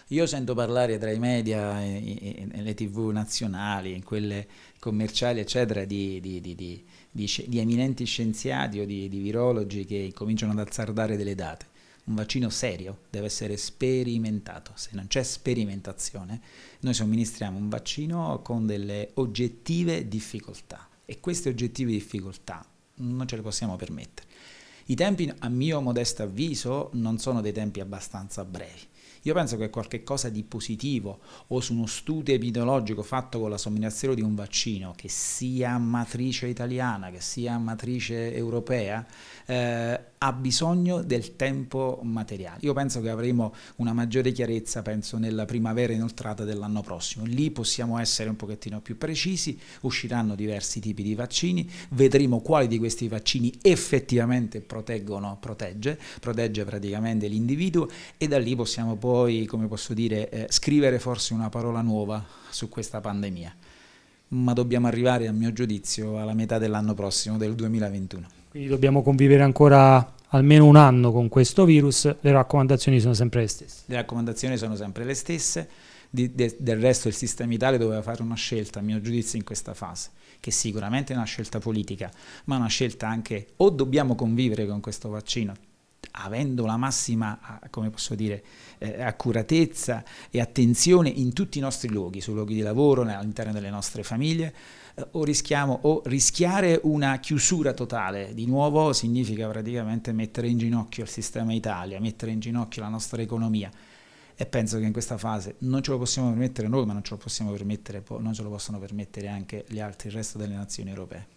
Io sento parlare tra i media, nelle tv nazionali, in quelle commerciali, eccetera, di, di, di, di eminenti scienziati o di, virologi che cominciano ad azzardare delle date un vaccino serio deve essere sperimentato. Se non c'è sperimentazione, noi somministriamo un vaccino con delle oggettive difficoltà e queste oggettive difficoltà non ce le possiamo permettere. I tempi, a mio modesto avviso, non sono dei tempi abbastanza brevi io penso che qualcosa di positivo o su uno studio epidemiologico fatto con la somministrazione di un vaccino, che sia matrice italiana, che sia matrice europea, eh, ha bisogno del tempo materiale. Io penso che avremo una maggiore chiarezza, penso, nella primavera inoltrata dell'anno prossimo. Lì possiamo essere un pochettino più precisi, usciranno diversi tipi di vaccini, vedremo quali di questi vaccini effettivamente proteggono, protegge, protegge praticamente l'individuo e da lì possiamo poi poi, come posso dire, eh, scrivere forse una parola nuova su questa pandemia. Ma dobbiamo arrivare, a mio giudizio, alla metà dell'anno prossimo, del 2021. Quindi dobbiamo convivere ancora almeno un anno con questo virus, le raccomandazioni sono sempre le stesse. Le raccomandazioni sono sempre le stesse, di, de, del resto il sistema Italia doveva fare una scelta, a mio giudizio, in questa fase, che sicuramente è una scelta politica, ma una scelta anche o dobbiamo convivere con questo vaccino, avendo la massima, come posso dire, eh, accuratezza e attenzione in tutti i nostri luoghi, sui luoghi di lavoro, all'interno delle nostre famiglie, eh, o rischiamo o rischiare una chiusura totale, di nuovo significa praticamente mettere in ginocchio il sistema Italia, mettere in ginocchio la nostra economia e penso che in questa fase non ce lo possiamo permettere noi, ma non ce lo, permettere, non ce lo possono permettere anche gli altri, il resto delle nazioni europee.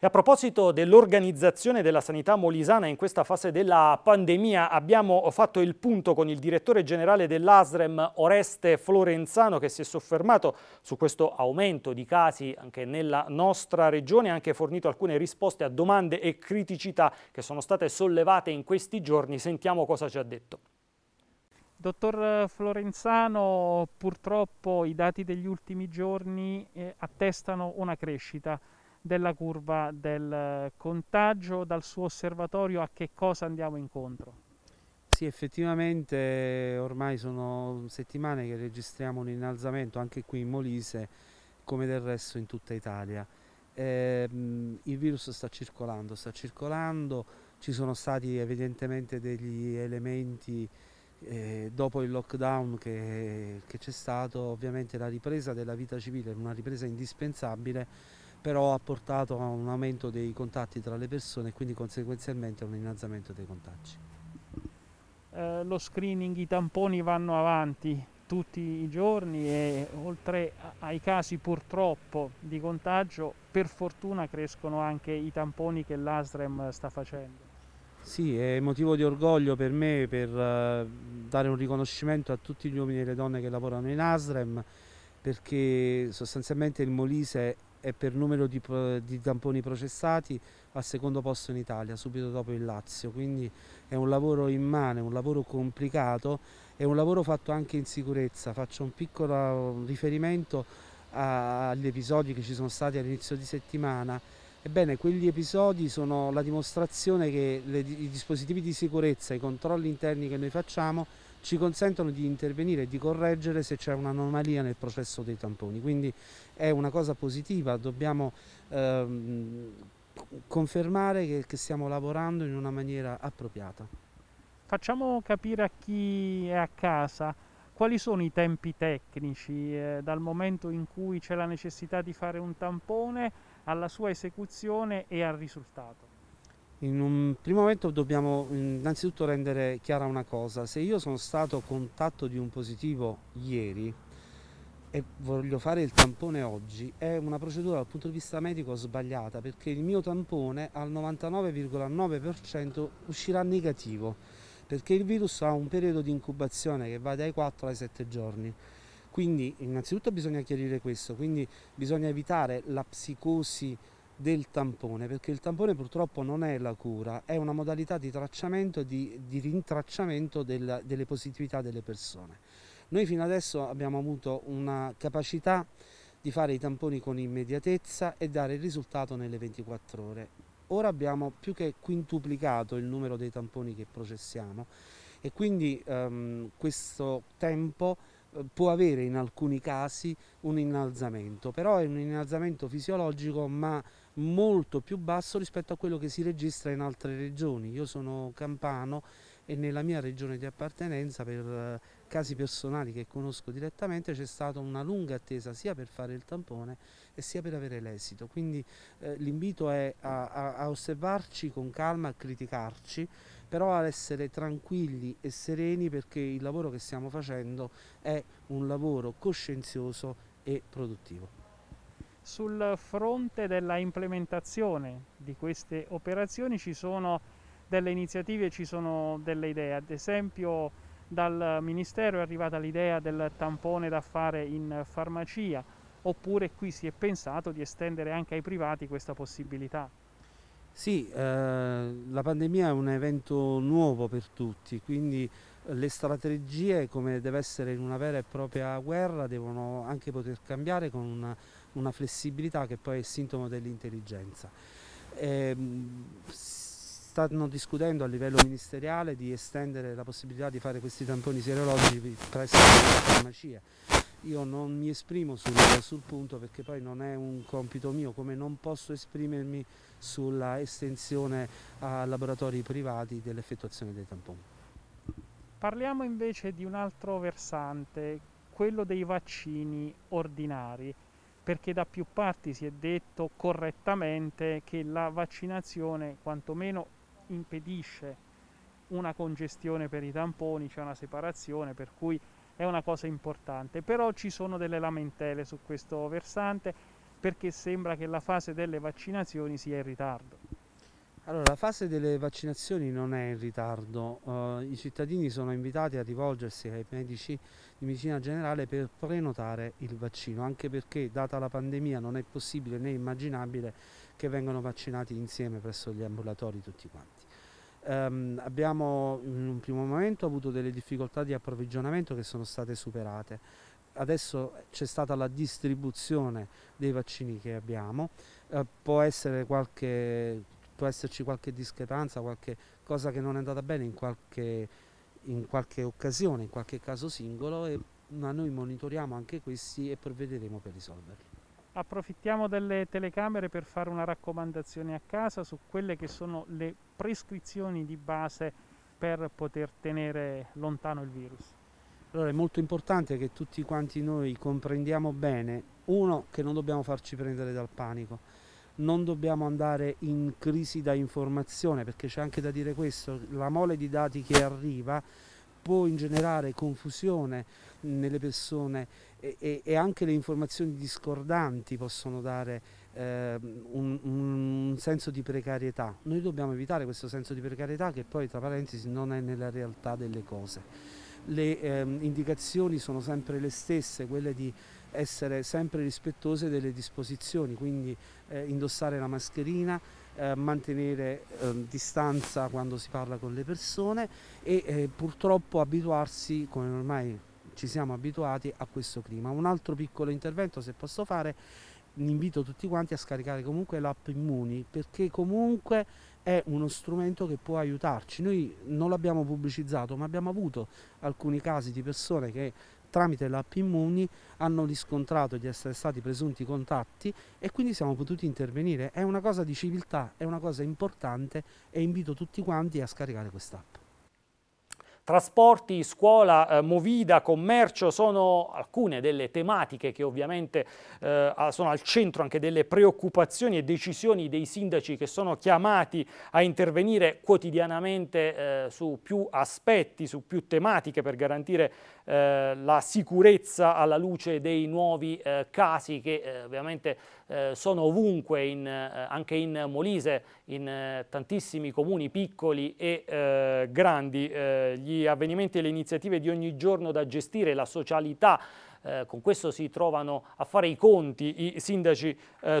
E a proposito dell'organizzazione della sanità molisana in questa fase della pandemia, abbiamo fatto il punto con il direttore generale dell'ASREM Oreste Florenzano che si è soffermato su questo aumento di casi anche nella nostra regione e ha anche fornito alcune risposte a domande e criticità che sono state sollevate in questi giorni. Sentiamo cosa ci ha detto. Dottor Florenzano, purtroppo i dati degli ultimi giorni eh, attestano una crescita della curva del eh, contagio, dal suo osservatorio a che cosa andiamo incontro? Sì, effettivamente eh, ormai sono settimane che registriamo un innalzamento anche qui in Molise, come del resto in tutta Italia. Eh, il virus sta circolando, sta circolando, ci sono stati evidentemente degli elementi eh, dopo il lockdown che c'è stato, ovviamente la ripresa della vita civile era una ripresa indispensabile però ha portato a un aumento dei contatti tra le persone e quindi conseguenzialmente a un innalzamento dei contagi. Eh, lo screening, i tamponi vanno avanti tutti i giorni e oltre ai casi purtroppo di contagio, per fortuna crescono anche i tamponi che l'ASREM sta facendo. Sì, è motivo di orgoglio per me per eh, dare un riconoscimento a tutti gli uomini e le donne che lavorano in ASREM perché sostanzialmente il Molise e per numero di, di, tamponi processati al secondo posto in Italia, subito dopo il Lazio. Quindi è un lavoro immane, un lavoro complicato, è un lavoro fatto anche in sicurezza. Faccio un piccolo riferimento a, agli episodi che ci sono stati all'inizio di settimana. Ebbene, quegli episodi sono la dimostrazione che le, i dispositivi di sicurezza, i controlli interni che noi facciamo ci consentono di intervenire e di correggere se c'è un'anomalia nel processo dei tamponi. Quindi è una cosa positiva, dobbiamo ehm, confermare che, che stiamo lavorando in una maniera appropriata. Facciamo capire a chi è a casa quali sono i tempi tecnici eh, dal momento in cui c'è la necessità di fare un tampone alla sua esecuzione e al risultato? In un primo momento dobbiamo innanzitutto rendere chiara una cosa, se io sono stato contatto di un positivo ieri e voglio fare il tampone oggi, è una procedura dal punto di vista medico sbagliata perché il mio tampone al 99,9% uscirà negativo perché il virus ha un periodo di incubazione che va dai 4 ai 7 giorni. Quindi innanzitutto bisogna chiarire questo, quindi bisogna evitare la psicosi del tampone, perché il tampone purtroppo non è la cura, è una modalità di tracciamento, di, di rintracciamento del, delle positività delle persone. Noi fino adesso abbiamo avuto una capacità di fare i tamponi con immediatezza e dare il risultato nelle 24 ore. Ora abbiamo più che quintuplicato il numero dei tamponi che processiamo e quindi ehm, questo tempo eh, può avere in alcuni casi un innalzamento, però è un innalzamento fisiologico ma molto più basso rispetto a quello che si registra in altre regioni. Io sono campano e nella mia regione di appartenenza per eh, casi personali che conosco direttamente c'è stata una lunga attesa sia per fare il tampone e sia per avere l'esito. Quindi eh, l'invito è a, a, a, osservarci con calma, a criticarci, però ad essere tranquilli e sereni perché il lavoro che stiamo facendo è un lavoro coscienzioso e produttivo. Sul fronte della implementazione di queste operazioni ci sono delle iniziative, ci sono delle idee, ad esempio dal Ministero è arrivata l'idea del tampone da fare in farmacia, oppure qui si è pensato di estendere anche ai privati questa possibilità. Sì, eh, la pandemia è un evento nuovo per tutti, quindi eh, le strategie, come deve essere in una vera e propria guerra, devono anche poter cambiare con una una flessibilità che poi è sintomo dell'intelligenza. Ehm, stanno discutendo a livello ministeriale di estendere la possibilità di fare questi tamponi serologici presso le farmacie. Io non mi esprimo sul, sul, punto perché poi non è un compito mio, come non posso esprimermi sulla estensione a laboratori privati dell'effettuazione dei tamponi. Parliamo invece di un altro versante, quello dei vaccini ordinari perché da più parti si è detto correttamente che la vaccinazione quantomeno impedisce una congestione per i tamponi, c'è cioè una separazione, per cui è una cosa importante. Però ci sono delle lamentele su questo versante perché sembra che la fase delle vaccinazioni sia in ritardo. Allora, la fase delle vaccinazioni non è in ritardo, uh, i cittadini sono invitati a rivolgersi ai medici di medicina generale per prenotare il vaccino, anche perché data la pandemia non è possibile né immaginabile che vengano vaccinati insieme presso gli ambulatori tutti quanti. Um, abbiamo in un primo momento avuto delle difficoltà di approvvigionamento che sono state superate, adesso c'è stata la distribuzione dei vaccini che abbiamo, uh, può essere qualche può esserci qualche discrepanza, qualche cosa che non è andata bene in qualche, in qualche occasione, in qualche caso singolo, e, ma noi monitoriamo anche questi e provvederemo per risolverli. Approfittiamo delle telecamere per fare una raccomandazione a casa su quelle che sono le prescrizioni di base per poter tenere lontano il virus. Allora è molto importante che tutti quanti noi comprendiamo bene, uno, che non dobbiamo farci prendere dal panico, non dobbiamo andare in crisi da informazione perché c'è anche da dire questo, la mole di dati che arriva può ingenerare confusione nelle persone e, e, e anche le informazioni discordanti possono dare eh, un, un, senso di precarietà. Noi dobbiamo evitare questo senso di precarietà che poi tra parentesi non è nella realtà delle cose. Le eh, indicazioni sono sempre le stesse, quelle di essere sempre rispettose delle disposizioni, quindi eh, indossare la mascherina, eh, mantenere eh, distanza quando si parla con le persone e eh, purtroppo abituarsi, come ormai ci siamo abituati, a questo clima. Un altro piccolo intervento, se posso fare, invito tutti quanti a scaricare comunque l'app Immuni perché comunque è uno strumento che può aiutarci. Noi non l'abbiamo pubblicizzato ma abbiamo avuto alcuni casi di persone che tramite l'app Immuni hanno riscontrato di essere stati presunti contatti e quindi siamo potuti intervenire. È una cosa di civiltà, è una cosa importante e invito tutti quanti a scaricare quest'app. Trasporti, scuola, eh, movida, commercio sono alcune delle tematiche che ovviamente eh, sono al centro anche delle preoccupazioni e decisioni dei sindaci che sono chiamati a intervenire quotidianamente eh, su più aspetti, su più tematiche per garantire eh, la sicurezza alla luce dei nuovi eh, casi che eh, ovviamente eh, sono ovunque, in, anche in Molise, in tantissimi comuni piccoli e grandi. gli avvenimenti e le iniziative di ogni giorno da gestire, la socialità, con questo si trovano a fare i conti i sindaci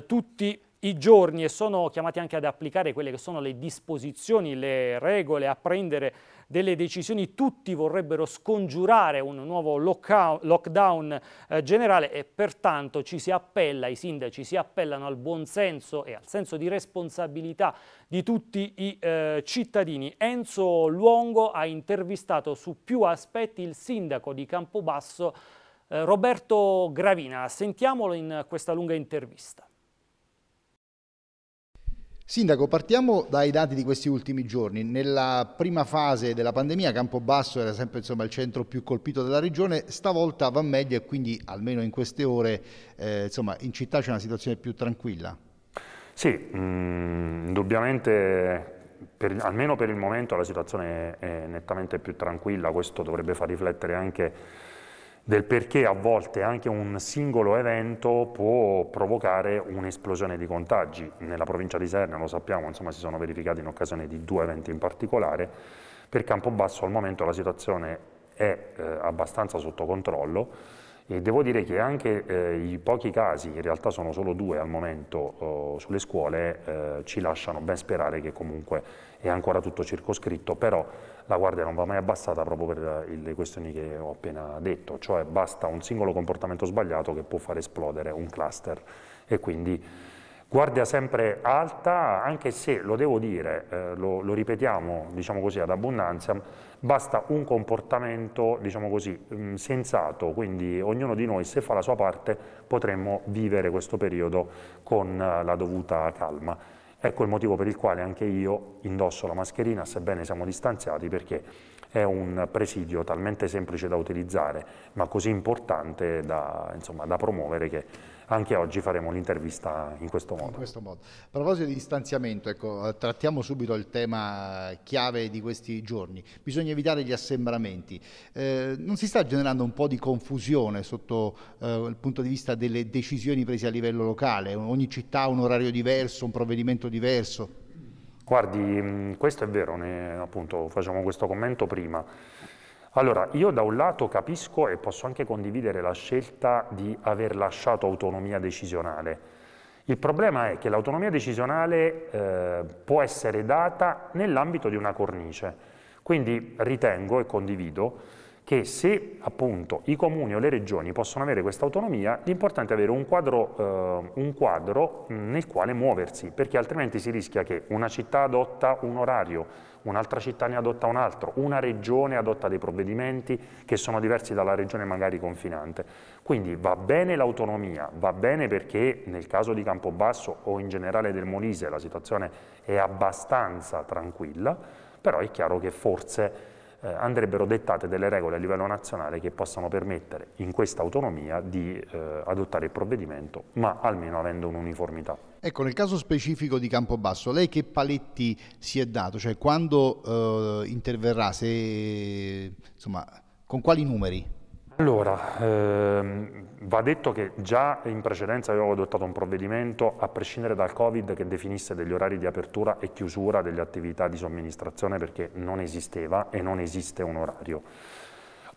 tutti i giorni e sono chiamati anche ad applicare quelle che sono le disposizioni, le regole, a prendere delle decisioni, tutti vorrebbero scongiurare un nuovo lockdown eh, generale e pertanto ci si appella, i sindaci si appellano al buonsenso e al senso di responsabilità di tutti i eh, cittadini. Enzo Luongo ha intervistato su più aspetti il sindaco di Campobasso eh, Roberto Gravina, sentiamolo in questa lunga intervista. Sindaco, partiamo dai dati di questi ultimi giorni. Nella prima fase della pandemia Campobasso era sempre insomma, il centro più colpito della regione, stavolta va meglio e quindi almeno in queste ore eh, insomma, in città c'è una situazione più tranquilla. Sì, mh, mm, indubbiamente per, almeno per il momento la situazione è nettamente più tranquilla, questo dovrebbe far riflettere anche del perché a volte anche un singolo evento può provocare un'esplosione di contagi. Nella provincia di Serna, lo sappiamo, insomma, si sono verificati in occasione di due eventi in particolare. Per Campobasso al momento la situazione è eh, abbastanza sotto controllo e devo dire che anche eh, i pochi casi, in realtà sono solo due al momento eh, sulle scuole, eh, ci lasciano ben sperare che comunque è ancora tutto circoscritto, però la guardia non va mai abbassata proprio per eh, le questioni che ho appena detto, cioè basta un singolo comportamento sbagliato che può far esplodere un cluster e quindi guardia sempre alta, anche se, lo devo dire, eh, lo, lo, ripetiamo diciamo così, ad abbondanza, basta un comportamento diciamo così, mh, mm, sensato, quindi ognuno di noi se fa la sua parte potremmo vivere questo periodo con eh, la dovuta calma. Ecco il motivo per il quale anche io indosso la mascherina, sebbene siamo distanziati, perché è un presidio talmente semplice da utilizzare, ma così importante da, insomma, da promuovere che anche oggi faremo l'intervista in questo modo. In questo modo. A proposito di distanziamento, ecco, eh, trattiamo subito il tema eh, chiave di questi giorni. Bisogna evitare gli assembramenti. Eh, non si sta generando un po' di confusione sotto eh, il punto di vista delle decisioni prese a livello locale? Ogni città ha un orario diverso, un provvedimento diverso? Guardi, questo è vero, ne, appunto facciamo questo commento prima. Allora, io da un lato capisco e posso anche condividere la scelta di aver lasciato autonomia decisionale. Il problema è che l'autonomia decisionale eh, può essere data nell'ambito di una cornice. Quindi ritengo e condivido che se appunto i comuni o le regioni possono avere questa autonomia, l'importante è avere un quadro, eh, un quadro nel quale muoversi, perché altrimenti si rischia che una città adotta un orario, un'altra città ne adotta un altro, una regione adotta dei provvedimenti che sono diversi dalla regione magari confinante. Quindi va bene l'autonomia, va bene perché nel caso di Campobasso o in generale del Molise la situazione è abbastanza tranquilla, però è chiaro che forse eh, andrebbero dettate delle regole a livello nazionale che possano permettere in questa autonomia di eh, adottare il provvedimento, ma almeno avendo un'uniformità. Ecco, nel caso specifico di Campobasso, lei che paletti si è dato? Cioè, quando eh, interverrà? Se, insomma, con quali numeri? Allora, ehm, va detto che già in precedenza avevo adottato un provvedimento, a prescindere dal Covid, che definisse degli orari di apertura e chiusura delle attività di somministrazione perché non esisteva e non esiste un orario.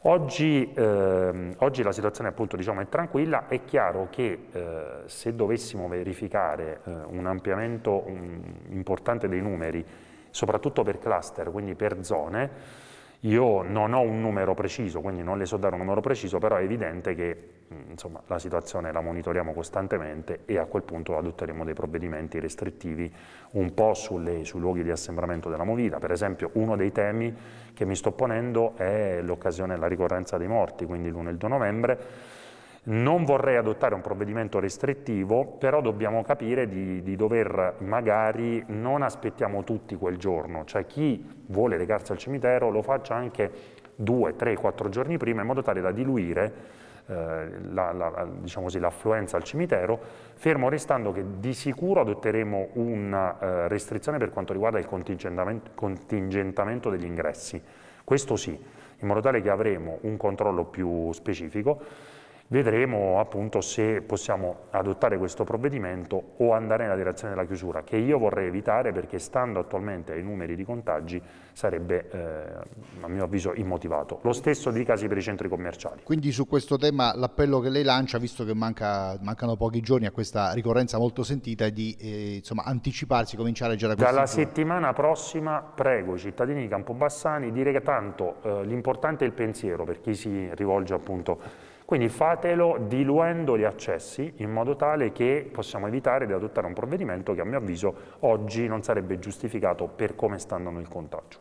Oggi, ehm, oggi, la situazione appunto, diciamo, è tranquilla, è chiaro che eh, se dovessimo verificare eh, un ampliamento um, importante dei numeri, soprattutto per cluster, quindi per zone, io non ho un numero preciso, quindi non le so dare un numero preciso, però è evidente che mm, insomma, la situazione la monitoriamo costantemente e a quel punto adotteremo dei provvedimenti restrittivi un po' sulle, sui luoghi di assembramento della movida. Per esempio uno dei temi che mi sto ponendo è l'occasione della ricorrenza dei morti, quindi l'1 e il 2 novembre, non vorrei adottare un provvedimento restrittivo, però dobbiamo capire di, di dover magari non aspettiamo tutti quel giorno, cioè chi vuole recarsi al cimitero lo faccia anche due, tre, quattro giorni prima in modo tale da diluire eh, l'affluenza la, diciamo al cimitero, fermo restando che di sicuro adotteremo una uh, restrizione per quanto riguarda il contingentamento, contingentamento degli ingressi. Questo sì, in modo tale che avremo un controllo più specifico vedremo appunto se possiamo adottare questo provvedimento o andare nella direzione della chiusura, che io vorrei evitare perché stando attualmente ai numeri di contagi sarebbe eh, a mio avviso immotivato. Lo stesso dicasi per i centri commerciali. Quindi su questo tema l'appello che lei lancia, visto che manca, mancano pochi giorni a questa ricorrenza molto sentita, è di eh, insomma, anticiparsi, cominciare già da questa Dalla settimana prossima prego i cittadini di Campobassani dire che tanto eh, l'importante è il pensiero per chi si rivolge appunto quindi fatelo diluendo gli accessi in modo tale che possiamo evitare di adottare un provvedimento che a mio avviso oggi non sarebbe giustificato per come sta andando il contagio.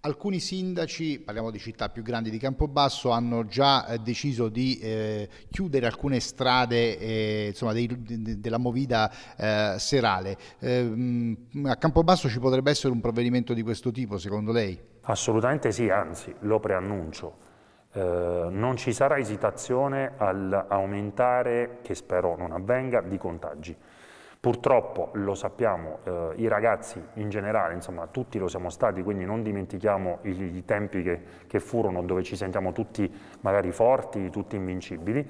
Alcuni sindaci, parliamo di città più grandi di Campobasso, hanno già eh, deciso di eh, chiudere alcune strade eh, insomma, dei, de, della movida eh, serale. Ehm, a Campobasso ci potrebbe essere un provvedimento di questo tipo, secondo lei? Assolutamente sì, anzi lo preannuncio eh, non ci sarà esitazione all'aumentare, che spero non avvenga, di contagi. Purtroppo lo sappiamo, eh, i ragazzi in generale, insomma tutti lo siamo stati, quindi non dimentichiamo i, i tempi che, che furono dove ci sentiamo tutti magari forti, tutti invincibili,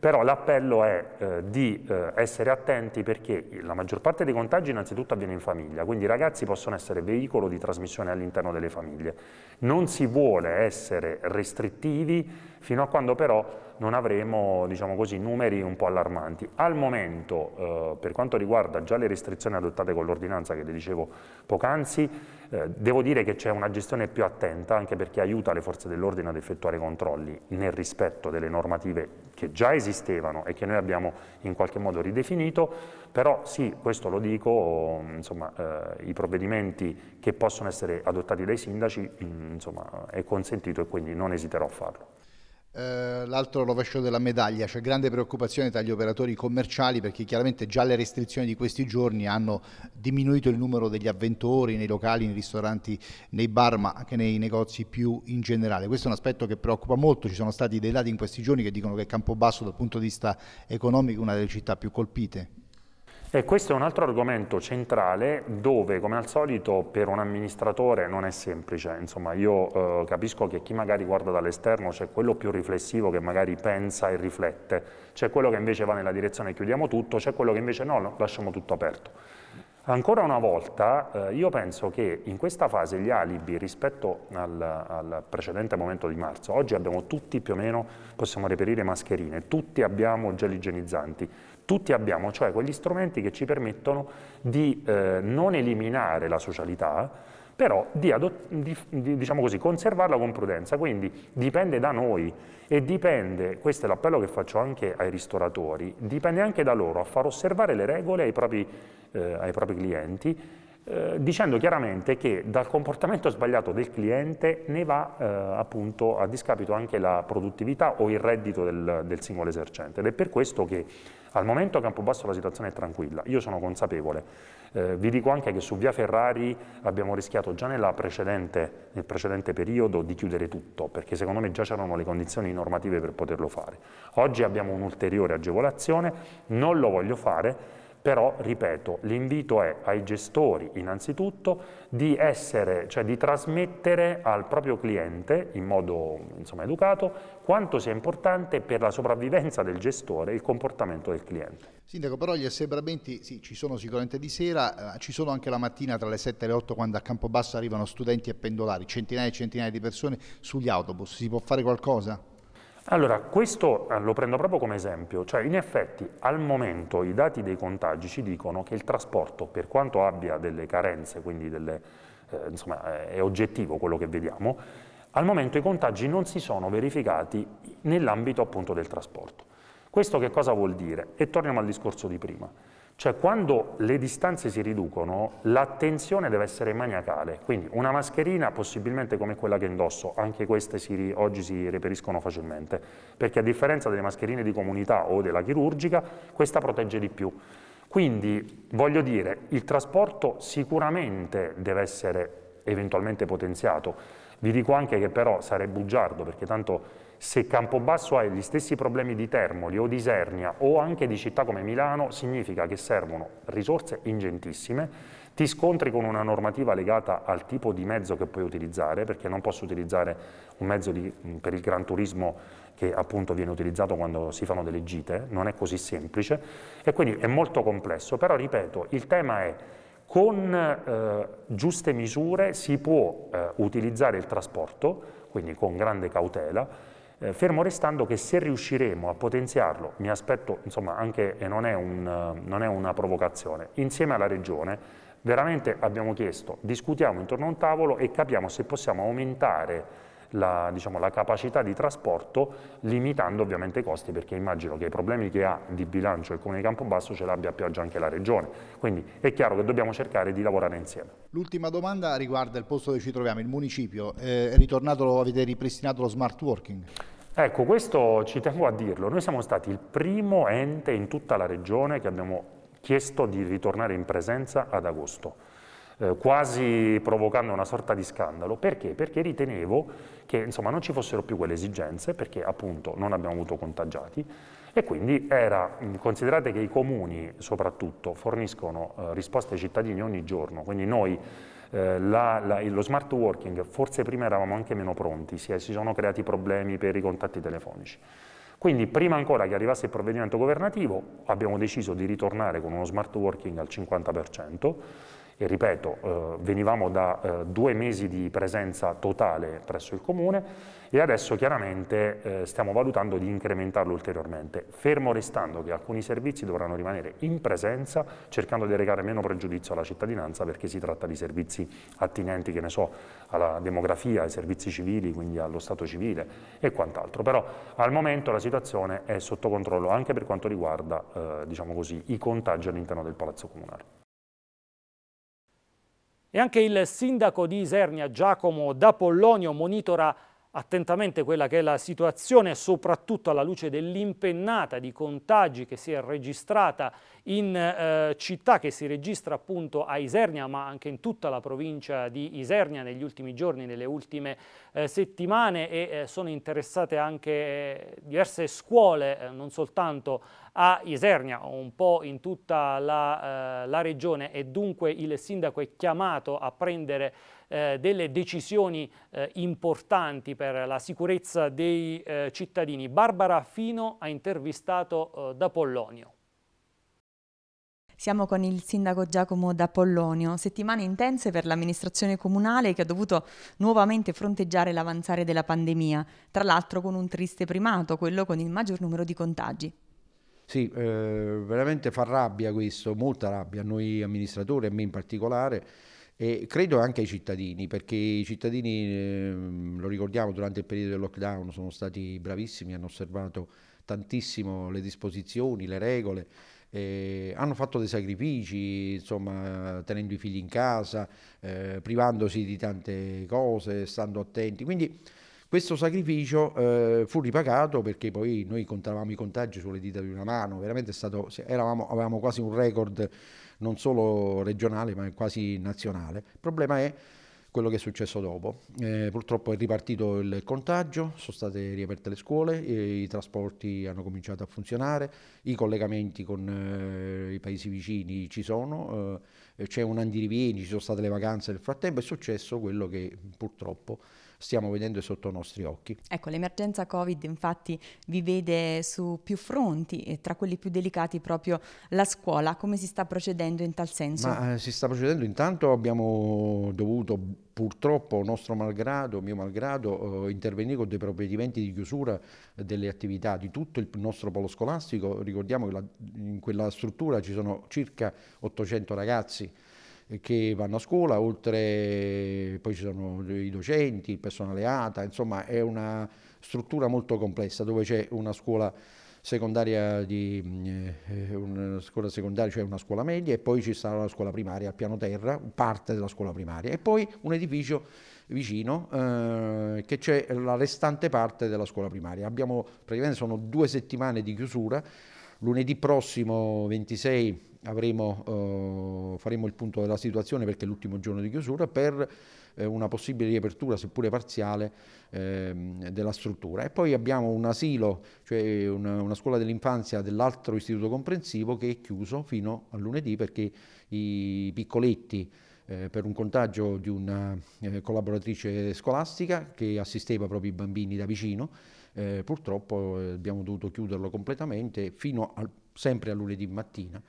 però l'appello è eh, di eh, essere attenti perché la maggior parte dei contagi innanzitutto avviene in famiglia, quindi i ragazzi possono essere veicolo di trasmissione all'interno delle famiglie. Non si vuole essere restrittivi fino a quando però non avremo diciamo così, numeri un po' allarmanti. Al momento, eh, per quanto riguarda già le restrizioni adottate con l'ordinanza che le dicevo poc'anzi, eh, devo dire che c'è una gestione più attenta anche perché aiuta le forze dell'ordine ad effettuare controlli nel rispetto delle normative che già esistevano e che noi abbiamo in qualche modo ridefinito, però sì, questo lo dico, mm, insomma, eh, i provvedimenti che possono essere adottati dai sindaci mh, mm, insomma, è consentito e quindi non esiterò a farlo. Eh, l'altro rovescio della medaglia, c'è grande preoccupazione tra gli operatori commerciali perché chiaramente già le restrizioni di questi giorni hanno diminuito il numero degli avventori nei locali, nei ristoranti, nei bar, ma anche nei negozi più in generale. Questo è un aspetto che preoccupa molto, ci sono stati dei dati in questi giorni che dicono che Campobasso dal punto di vista economico è una delle città più colpite. E questo è un altro argomento centrale dove, come al solito, per un amministratore non è semplice. Insomma, io eh, capisco che chi magari guarda dall'esterno c'è quello più riflessivo che magari pensa e riflette, c'è quello che invece va nella direzione chiudiamo tutto, c'è quello che invece no, no, lasciamo tutto aperto. Ancora una volta, eh, io penso che in questa fase gli alibi rispetto al, al precedente momento di marzo, oggi abbiamo tutti più o meno, possiamo reperire mascherine, tutti abbiamo gel igienizzanti, tutti abbiamo, cioè quegli strumenti che ci permettono di eh, non eliminare la socialità, però di, di, di diciamo così, conservarla con prudenza, quindi dipende da noi e dipende, questo è l'appello che faccio anche ai ristoratori, dipende anche da loro a far osservare le regole ai propri, eh, ai propri clienti, eh, dicendo chiaramente che dal comportamento sbagliato del cliente ne va eh, appunto a discapito anche la produttività o il reddito del, del singolo esercente ed è per questo che al momento a Campobasso la situazione è tranquilla, io sono consapevole. Eh, vi dico anche che su via Ferrari abbiamo rischiato già precedente, nel precedente periodo di chiudere tutto, perché secondo me già c'erano le condizioni normative per poterlo fare. Oggi abbiamo un'ulteriore agevolazione, non lo voglio fare, però, ripeto, l'invito è ai gestori innanzitutto di, essere, cioè di trasmettere al proprio cliente in modo insomma, educato quanto sia importante per la sopravvivenza del gestore il comportamento del cliente. Sindaco, però gli assembramenti sì, ci sono sicuramente di sera, eh, ci sono anche la mattina tra le 7 e le 8 quando a Campobasso arrivano studenti e pendolari, centinaia e centinaia di persone sugli autobus, si può fare qualcosa? Allora, questo eh, lo prendo proprio come esempio, cioè in effetti al momento i dati dei contagi ci dicono che il trasporto, per quanto abbia delle carenze, quindi delle, eh, insomma, eh, è oggettivo quello che vediamo, al momento i contagi non si sono verificati nell'ambito appunto del trasporto. Questo che cosa vuol dire? E torniamo al discorso di prima. Cioè quando le distanze si riducono, l'attenzione deve essere maniacale, quindi una mascherina possibilmente come quella che indosso, anche queste si, oggi si reperiscono facilmente, perché a differenza delle mascherine di comunità o della chirurgica, questa protegge di più. Quindi voglio dire, il trasporto sicuramente deve essere eventualmente potenziato, vi dico anche che però sarei bugiardo, perché tanto se Campobasso ha gli stessi problemi di Termoli o di Isernia o anche di città come Milano, significa che servono risorse ingentissime, ti scontri con una normativa legata al tipo di mezzo che puoi utilizzare, perché non posso utilizzare un mezzo di, mm, per il gran turismo che appunto viene utilizzato quando si fanno delle gite, non è così semplice e quindi è molto complesso, però ripeto, il tema è con eh, giuste misure si può eh, utilizzare il trasporto, quindi con grande cautela, eh, fermo restando che se riusciremo a potenziarlo, mi aspetto, insomma, anche, e non è, un, non è una provocazione, insieme alla Regione, veramente abbiamo chiesto, discutiamo intorno a un tavolo e capiamo se possiamo aumentare la, diciamo, la capacità di trasporto limitando ovviamente i costi perché immagino che i problemi che ha di bilancio il Comune di Campobasso ce l'abbia a pioggia anche la Regione. Quindi è chiaro che dobbiamo cercare di lavorare insieme. L'ultima domanda riguarda il posto dove ci troviamo, il municipio. Eh, è ritornato, avete ripristinato lo smart working? Ecco, questo ci tengo a dirlo. Noi siamo stati il primo ente in tutta la Regione che abbiamo chiesto di ritornare in presenza ad agosto. Eh, quasi provocando una sorta di scandalo. Perché? Perché ritenevo che insomma, non ci fossero più quelle esigenze, perché appunto non abbiamo avuto contagiati, e quindi era, considerate che i comuni soprattutto forniscono eh, risposte ai cittadini ogni giorno, quindi noi eh, la, la, lo smart working forse prima eravamo anche meno pronti, si, si sono creati problemi per i contatti telefonici. Quindi prima ancora che arrivasse il provvedimento governativo abbiamo deciso di ritornare con uno smart working al 50%, e ripeto, eh, venivamo da eh, due mesi di presenza totale presso il Comune e adesso chiaramente eh, stiamo valutando di incrementarlo ulteriormente, fermo restando che alcuni servizi dovranno rimanere in presenza, cercando di regare meno pregiudizio alla cittadinanza perché si tratta di servizi attinenti, che ne so, alla demografia, ai servizi civili, quindi allo Stato civile e quant'altro. Però al momento la situazione è sotto controllo anche per quanto riguarda eh, diciamo così, i contagi all'interno del Palazzo Comunale. E anche il sindaco di Isernia, Giacomo D'Apollonio, monitora attentamente quella che è la situazione, soprattutto alla luce dell'impennata di contagi che si è registrata in eh, città, che si registra appunto a Isernia, ma anche in tutta la provincia di Isernia negli ultimi giorni, nelle ultime eh, settimane e eh, sono interessate anche eh, diverse scuole, eh, non soltanto a Isernia, un po' in tutta la, eh, la regione e dunque il sindaco è chiamato a prendere eh, delle decisioni eh, importanti per la sicurezza dei eh, cittadini. Barbara Fino ha intervistato eh, da Pollonio. Siamo con il sindaco Giacomo D'Apollonio. Settimane intense per l'amministrazione comunale che ha dovuto nuovamente fronteggiare l'avanzare della pandemia, tra l'altro con un triste primato, quello con il maggior numero di contagi. Sì, eh, veramente fa rabbia questo, molta rabbia a noi amministratori, a me in particolare. E credo anche ai cittadini, perché i cittadini, eh, lo ricordiamo, durante il periodo del lockdown sono stati bravissimi, hanno osservato tantissimo le disposizioni, le regole, eh, hanno fatto dei sacrifici, insomma, tenendo i figli in casa, eh, privandosi di tante cose, stando attenti. Quindi questo sacrificio eh, fu ripagato perché poi noi contavamo i contagi sulle dita di una mano, veramente stato, eravamo, avevamo quasi un record non solo regionale ma quasi nazionale. Il problema è quello che è successo dopo. Eh, purtroppo è ripartito il contagio, sono state riaperte le scuole, eh, i trasporti hanno cominciato a funzionare, i collegamenti con eh, i paesi vicini ci sono, eh, c'è un andirivieni, ci sono state le vacanze nel frattempo, è successo quello che purtroppo stiamo vedendo sotto i nostri occhi. Ecco, l'emergenza Covid infatti vi vede su più fronti e tra quelli più delicati proprio la scuola. Come si sta procedendo in tal senso? Ma, eh, si sta procedendo intanto abbiamo dovuto purtroppo nostro malgrado, mio malgrado, eh, intervenire con dei provvedimenti di chiusura delle attività di tutto il nostro polo scolastico. Ricordiamo che la, in quella struttura ci sono circa 800 ragazzi che vanno a scuola, oltre poi ci sono i docenti, il personale ATA, insomma è una struttura molto complessa dove c'è una scuola secondaria, di, eh, una scuola secondaria, cioè una scuola media, e poi ci sarà la scuola primaria al piano terra, parte della scuola primaria, e poi un edificio vicino eh, che c'è la restante parte della scuola primaria. Abbiamo praticamente sono due settimane di chiusura, lunedì prossimo 26 avremo, eh, faremo il punto della situazione perché è l'ultimo giorno di chiusura per eh, una possibile riapertura seppure parziale eh, della struttura e poi abbiamo un asilo cioè una, una scuola dell'infanzia dell'altro istituto comprensivo che è chiuso fino a lunedì perché i piccoletti eh, per un contagio di una eh, collaboratrice scolastica che assisteva proprio i bambini da vicino eh, purtroppo eh, abbiamo dovuto chiuderlo completamente fino al, sempre a lunedì mattina.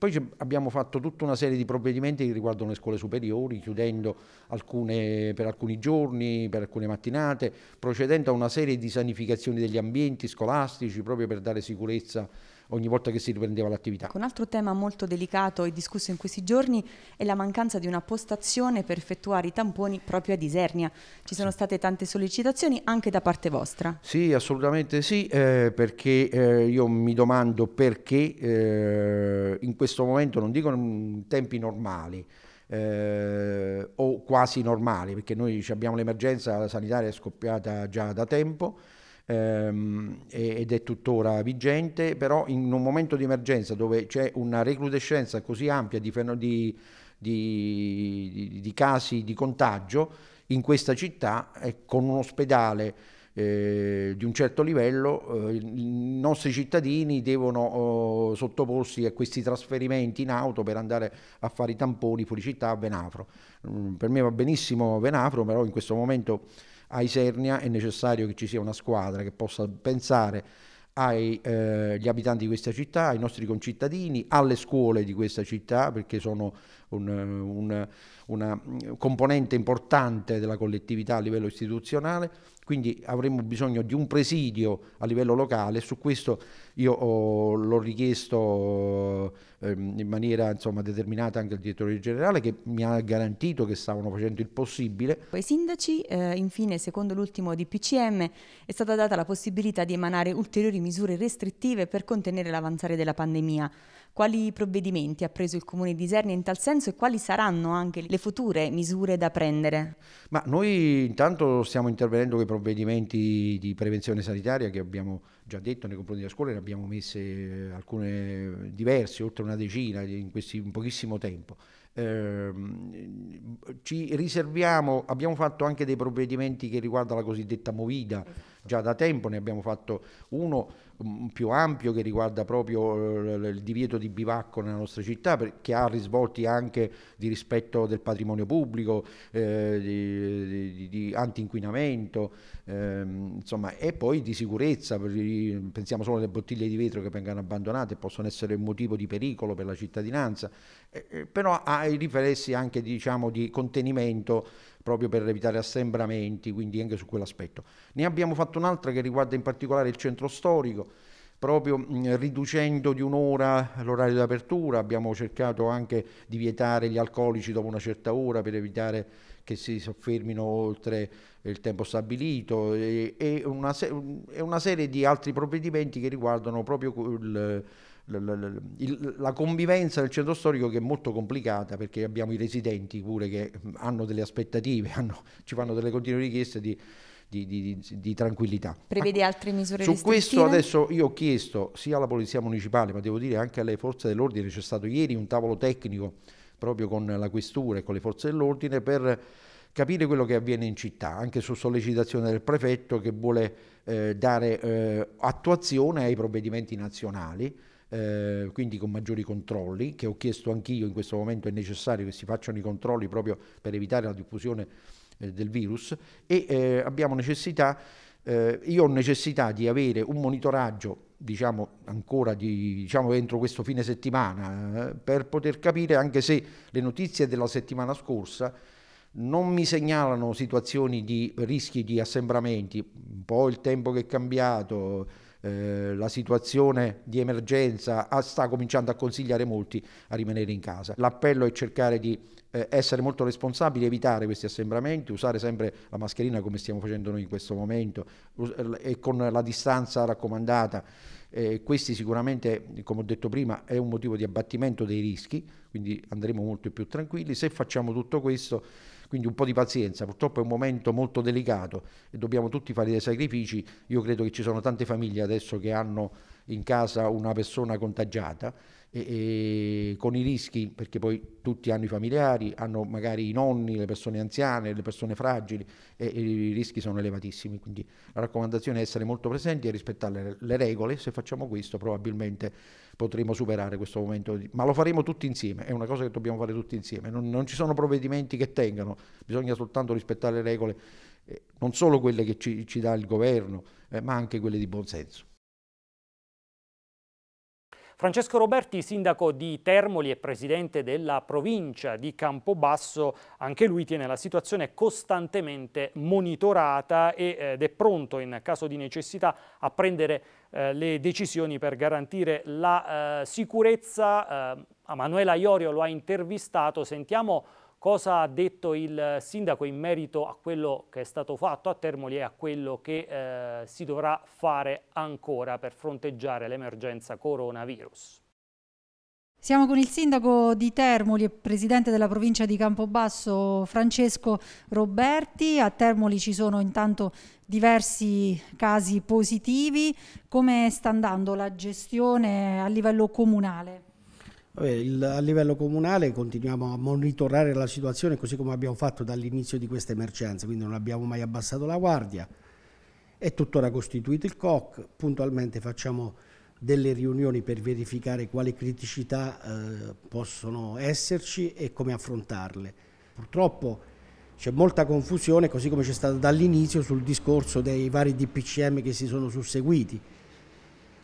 Poi abbiamo fatto tutta una serie di provvedimenti che riguardano le scuole superiori, chiudendo alcune, per alcuni giorni, per alcune mattinate, procedendo a una serie di sanificazioni degli ambienti scolastici proprio per dare sicurezza ogni volta che si riprendeva l'attività. Ecco, un altro tema molto delicato e discusso in questi giorni è la mancanza di una postazione per effettuare i tamponi proprio a Isernia. Ci sono state tante sollecitazioni anche da parte vostra. Sì, assolutamente sì, eh, perché eh, io mi domando perché eh, in questo momento, non dico in tempi normali, eh, o quasi normali, perché noi abbiamo l'emergenza sanitaria scoppiata già da tempo, ehm, ed è tuttora vigente, però in un momento di emergenza dove c'è una recrudescenza così ampia di, di, di, di casi di contagio in questa città, eh, con un ospedale eh, di un certo livello, eh, i nostri cittadini devono oh, sottoporsi a questi trasferimenti in auto per andare a fare i tamponi fuori città a Venafro. Mm, per me va benissimo Venafro, però in questo momento a Isernia è necessario che ci sia una squadra che possa pensare agli eh, abitanti di questa città, ai nostri concittadini, alle scuole di questa città, perché sono un, un, una componente importante della collettività a livello istituzionale quindi avremo bisogno di un presidio a livello locale, su questo io ho, oh, l'ho richiesto ehm, in maniera insomma, determinata anche al direttore generale che mi ha garantito che stavano facendo il possibile. Ai sindaci, eh, infine, secondo l'ultimo DPCM, è stata data la possibilità di emanare ulteriori misure restrittive per contenere l'avanzare della pandemia. Quali provvedimenti ha preso il Comune di Isernia in tal senso e quali saranno anche le future misure da prendere? Ma noi intanto stiamo intervenendo con i provvedimenti di prevenzione sanitaria che abbiamo già detto nei confronti della scuola, ne abbiamo messe eh, alcune diverse, oltre una decina in, questi, in pochissimo tempo. Eh, ci riserviamo, abbiamo fatto anche dei provvedimenti che riguardano la cosiddetta Movida, già da tempo ne abbiamo fatto uno più ampio che riguarda proprio eh, il divieto di bivacco nella nostra città, che ha risvolti anche di rispetto del patrimonio pubblico, eh, di, di, di antinquinamento, ehm, insomma, e poi di sicurezza, pensiamo solo alle bottiglie di vetro che vengono abbandonate, possono essere un motivo di pericolo per la cittadinanza, eh, eh, però ha i riflessi anche diciamo, di contenimento proprio per evitare assembramenti, quindi anche su quell'aspetto. Ne abbiamo fatto un'altra che riguarda in particolare il centro storico, proprio riducendo di un'ora l'orario di apertura, abbiamo cercato anche di vietare gli alcolici dopo una certa ora per evitare che si soffermino oltre il tempo stabilito e, una, se- una, serie di altri provvedimenti che riguardano proprio il la convivenza nel centro storico che è molto complicata perché abbiamo i residenti pure che mm, hanno delle aspettative, hanno, ci fanno delle continue richieste di, di, di, di tranquillità. Prevede altre misure Su questo adesso io ho chiesto sia alla Polizia Municipale, ma devo dire anche alle forze dell'ordine, c'è stato ieri un tavolo tecnico proprio con la questura e con le forze dell'ordine per capire quello che avviene in città, anche su sollecitazione del prefetto che vuole eh, dare eh, attuazione ai provvedimenti nazionali eh, quindi con maggiori controlli, che ho chiesto anch'io in questo momento è necessario che si facciano i controlli proprio per evitare la diffusione eh, del virus e eh, abbiamo necessità, eh, io ho necessità di avere un monitoraggio diciamo ancora di, diciamo entro questo fine settimana per poter capire anche se le notizie della settimana scorsa non mi segnalano situazioni di rischi di assembramenti, un po' il tempo che è cambiato, eh, la situazione di emergenza sta cominciando a consigliare molti a rimanere in casa. L'appello è cercare di eh, essere molto responsabili, evitare questi assembramenti, usare sempre la mascherina come stiamo facendo noi in questo momento e con la distanza raccomandata. Eh, questi sicuramente, come ho detto prima, è un motivo di abbattimento dei rischi, quindi andremo molto più tranquilli. Se facciamo tutto questo quindi un po' di pazienza, purtroppo è un momento molto delicato e dobbiamo tutti fare dei sacrifici. Io credo che ci sono tante famiglie adesso che hanno in casa una persona contagiata e, e con i rischi, perché poi tutti hanno i familiari, hanno magari i nonni, le persone anziane, le persone fragili e, e i rischi sono elevatissimi. Quindi la raccomandazione è essere molto presenti e rispettare le, le regole. Se facciamo questo probabilmente potremo superare questo momento, di... ma lo faremo tutti insieme, è una cosa che dobbiamo fare tutti insieme, non, non ci sono provvedimenti che tengano, bisogna soltanto rispettare le regole, eh, non solo quelle che ci, ci dà il governo, eh, ma anche quelle di buonsenso. Francesco Roberti, sindaco di Termoli e presidente della provincia di Campobasso, anche lui tiene la situazione costantemente monitorata eh, ed è pronto in caso di necessità a prendere eh, le decisioni per garantire la eh, sicurezza. A Manuela Iorio lo ha intervistato, sentiamo Cosa ha detto il sindaco in merito a quello che è stato fatto a Termoli e a quello che eh, si dovrà fare ancora per fronteggiare l'emergenza coronavirus? Siamo con il sindaco di Termoli e presidente della provincia di Campobasso Francesco Roberti. A Termoli ci sono intanto diversi casi positivi. Come sta andando la gestione a livello comunale? a livello comunale continuiamo a monitorare la situazione così come abbiamo fatto dall'inizio di questa emergenza, quindi non abbiamo mai abbassato la guardia. È tuttora costituito il COC, puntualmente facciamo delle riunioni per verificare quali criticità eh, possono esserci e come affrontarle. Purtroppo c'è molta confusione, così come c'è stata dall'inizio, sul discorso dei vari DPCM che si sono susseguiti.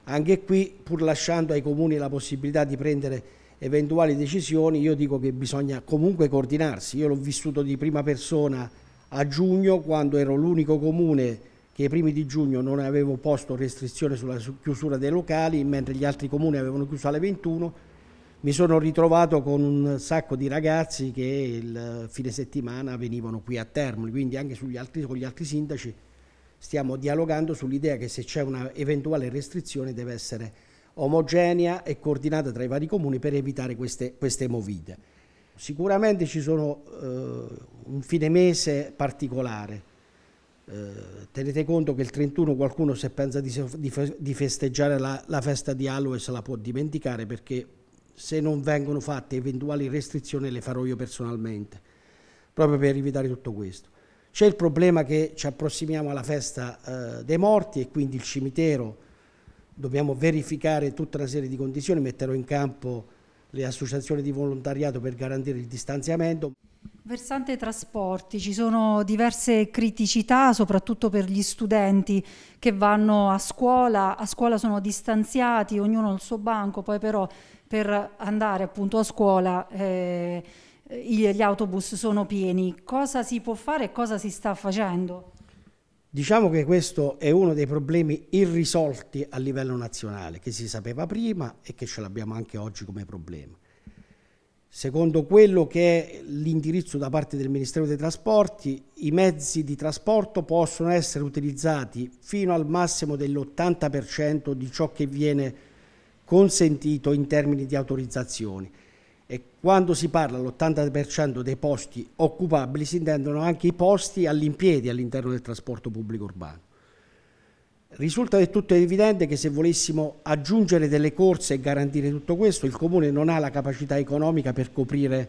Anche qui, pur lasciando ai comuni la possibilità di prendere eventuali decisioni, io dico che bisogna comunque coordinarsi. Io l'ho vissuto di prima persona a giugno, quando ero l'unico comune che i primi di giugno non avevo posto restrizione sulla chiusura dei locali, mentre gli altri comuni avevano chiuso alle 21. Mi sono ritrovato con un sacco di ragazzi che il fine settimana venivano qui a Termoli, quindi anche altri, con gli altri sindaci stiamo dialogando sull'idea che se c'è una eventuale restrizione deve essere omogenea e coordinata tra i vari comuni per evitare queste, queste movite. Sicuramente ci sono eh, un fine mese particolare, eh, tenete conto che il 31 qualcuno se pensa di, di, di festeggiare la, la, festa di Halloween se la può dimenticare perché se non vengono fatte eventuali restrizioni le farò io personalmente, proprio per evitare tutto questo. C'è il problema che ci approssimiamo alla festa eh, dei morti e quindi il cimitero dobbiamo verificare tutta una serie di condizioni, metterò in campo le associazioni di volontariato per garantire il distanziamento. Versante trasporti, ci sono diverse criticità soprattutto per gli studenti che vanno a scuola, a scuola sono distanziati, ognuno al suo banco, poi però per andare appunto a scuola eh, gli autobus sono pieni. Cosa si può fare e cosa si sta facendo? Diciamo che questo è uno dei problemi irrisolti a livello nazionale, che si sapeva prima e che ce l'abbiamo anche oggi come problema. Secondo quello che è l'indirizzo da parte del Ministero dei Trasporti, i mezzi di trasporto possono essere utilizzati fino al massimo dell'80% di ciò che viene consentito in termini di autorizzazioni e quando si parla dell'80% dei posti occupabili si intendono anche i posti all'impiedi all'interno del trasporto pubblico urbano. Risulta del tutto evidente che se volessimo aggiungere delle corse e garantire tutto questo, il Comune non ha la capacità economica per coprire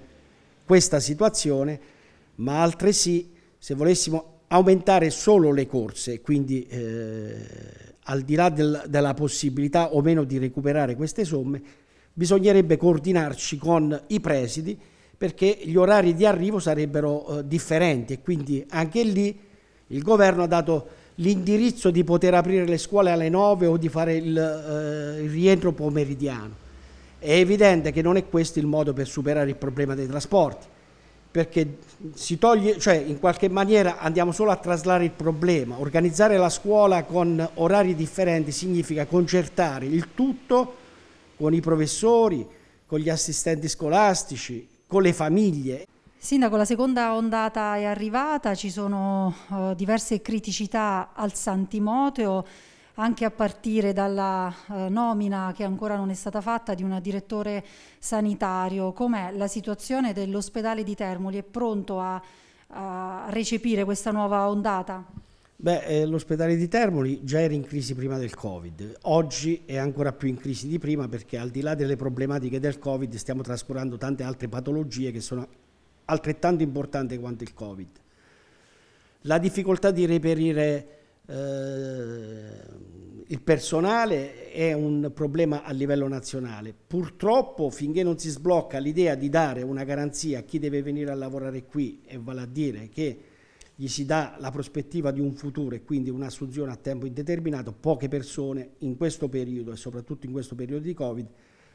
questa situazione, ma altresì se volessimo aumentare solo le corse, quindi eh, al di là del, della possibilità o meno di recuperare queste somme, bisognerebbe coordinarci con i presidi perché gli orari di arrivo sarebbero eh, differenti e quindi anche lì il governo ha dato l'indirizzo di poter aprire le scuole alle 9 o di fare il, eh, il rientro pomeridiano. È evidente che non è questo il modo per superare il problema dei trasporti, perché si toglie, cioè in qualche maniera andiamo solo a traslare il problema. Organizzare la scuola con orari differenti significa concertare il tutto con i professori, con gli assistenti scolastici, con le famiglie. Sindaco, la seconda ondata è arrivata, ci sono uh, diverse criticità al Santimoteo, anche a partire dalla uh, nomina che ancora non è stata fatta di un direttore sanitario. Com'è la situazione dell'ospedale di Termoli? È pronto a, a recepire questa nuova ondata? Beh, eh, l'ospedale di Termoli già era in crisi prima del Covid, oggi è ancora più in crisi di prima perché al di là delle problematiche del Covid stiamo trascurando tante altre patologie che sono altrettanto importanti quanto il Covid. La difficoltà di reperire eh, il personale è un problema a livello nazionale. Purtroppo finché non si sblocca l'idea di dare una garanzia a chi deve venire a lavorare qui, e vale a dire che gli si dà la prospettiva di un futuro e quindi un'assunzione a tempo indeterminato, poche persone in questo periodo e soprattutto in questo periodo di Covid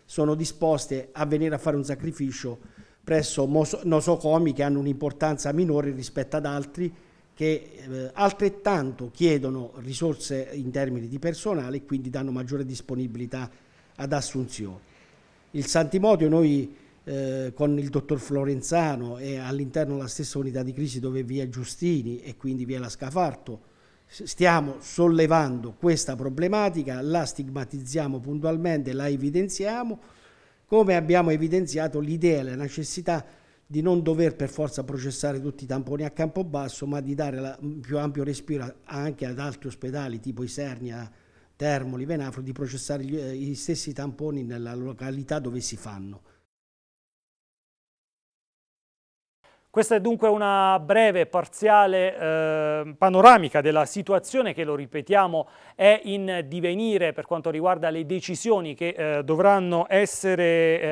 sono disposte a venire a fare un sacrificio presso nosocomi che hanno un'importanza minore rispetto ad altri che eh, altrettanto chiedono risorse in termini di personale e quindi danno maggiore disponibilità ad assunzioni. Il Santimodio noi eh, con il dottor Florenzano e all'interno della stessa unità di crisi dove vi è Giustini e quindi vi è la Scafarto, stiamo sollevando questa problematica, la stigmatizziamo puntualmente, la evidenziamo, come abbiamo evidenziato l'idea e la necessità di non dover per forza processare tutti i tamponi a campo basso ma di dare la, più ampio respiro anche ad altri ospedali tipo Isernia, Termoli, Venafro, di processare gli, eh, gli stessi tamponi nella località dove si fanno. Questa è dunque una breve, parziale eh, panoramica della situazione che, lo ripetiamo, è in divenire per quanto riguarda le decisioni che eh, dovranno essere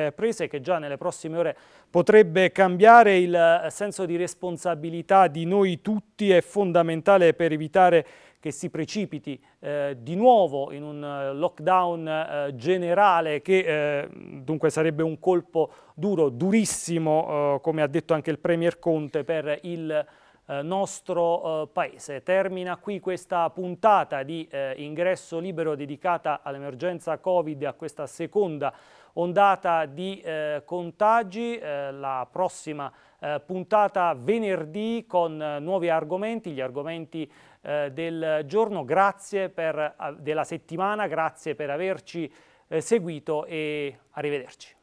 eh, prese che già nelle prossime ore potrebbe cambiare. Il eh, senso di responsabilità di noi tutti è fondamentale per evitare che si precipiti eh, di nuovo in un eh, lockdown eh, generale che eh, dunque sarebbe un colpo duro, durissimo, eh, come ha detto anche il Premier Conte, per il nostro paese. Termina qui questa puntata di ingresso libero dedicata all'emergenza Covid, a questa seconda ondata di eh, contagi, eh, la prossima eh, puntata venerdì con nuovi argomenti, gli argomenti eh, del giorno, grazie per, della settimana, grazie per averci eh, seguito e arrivederci.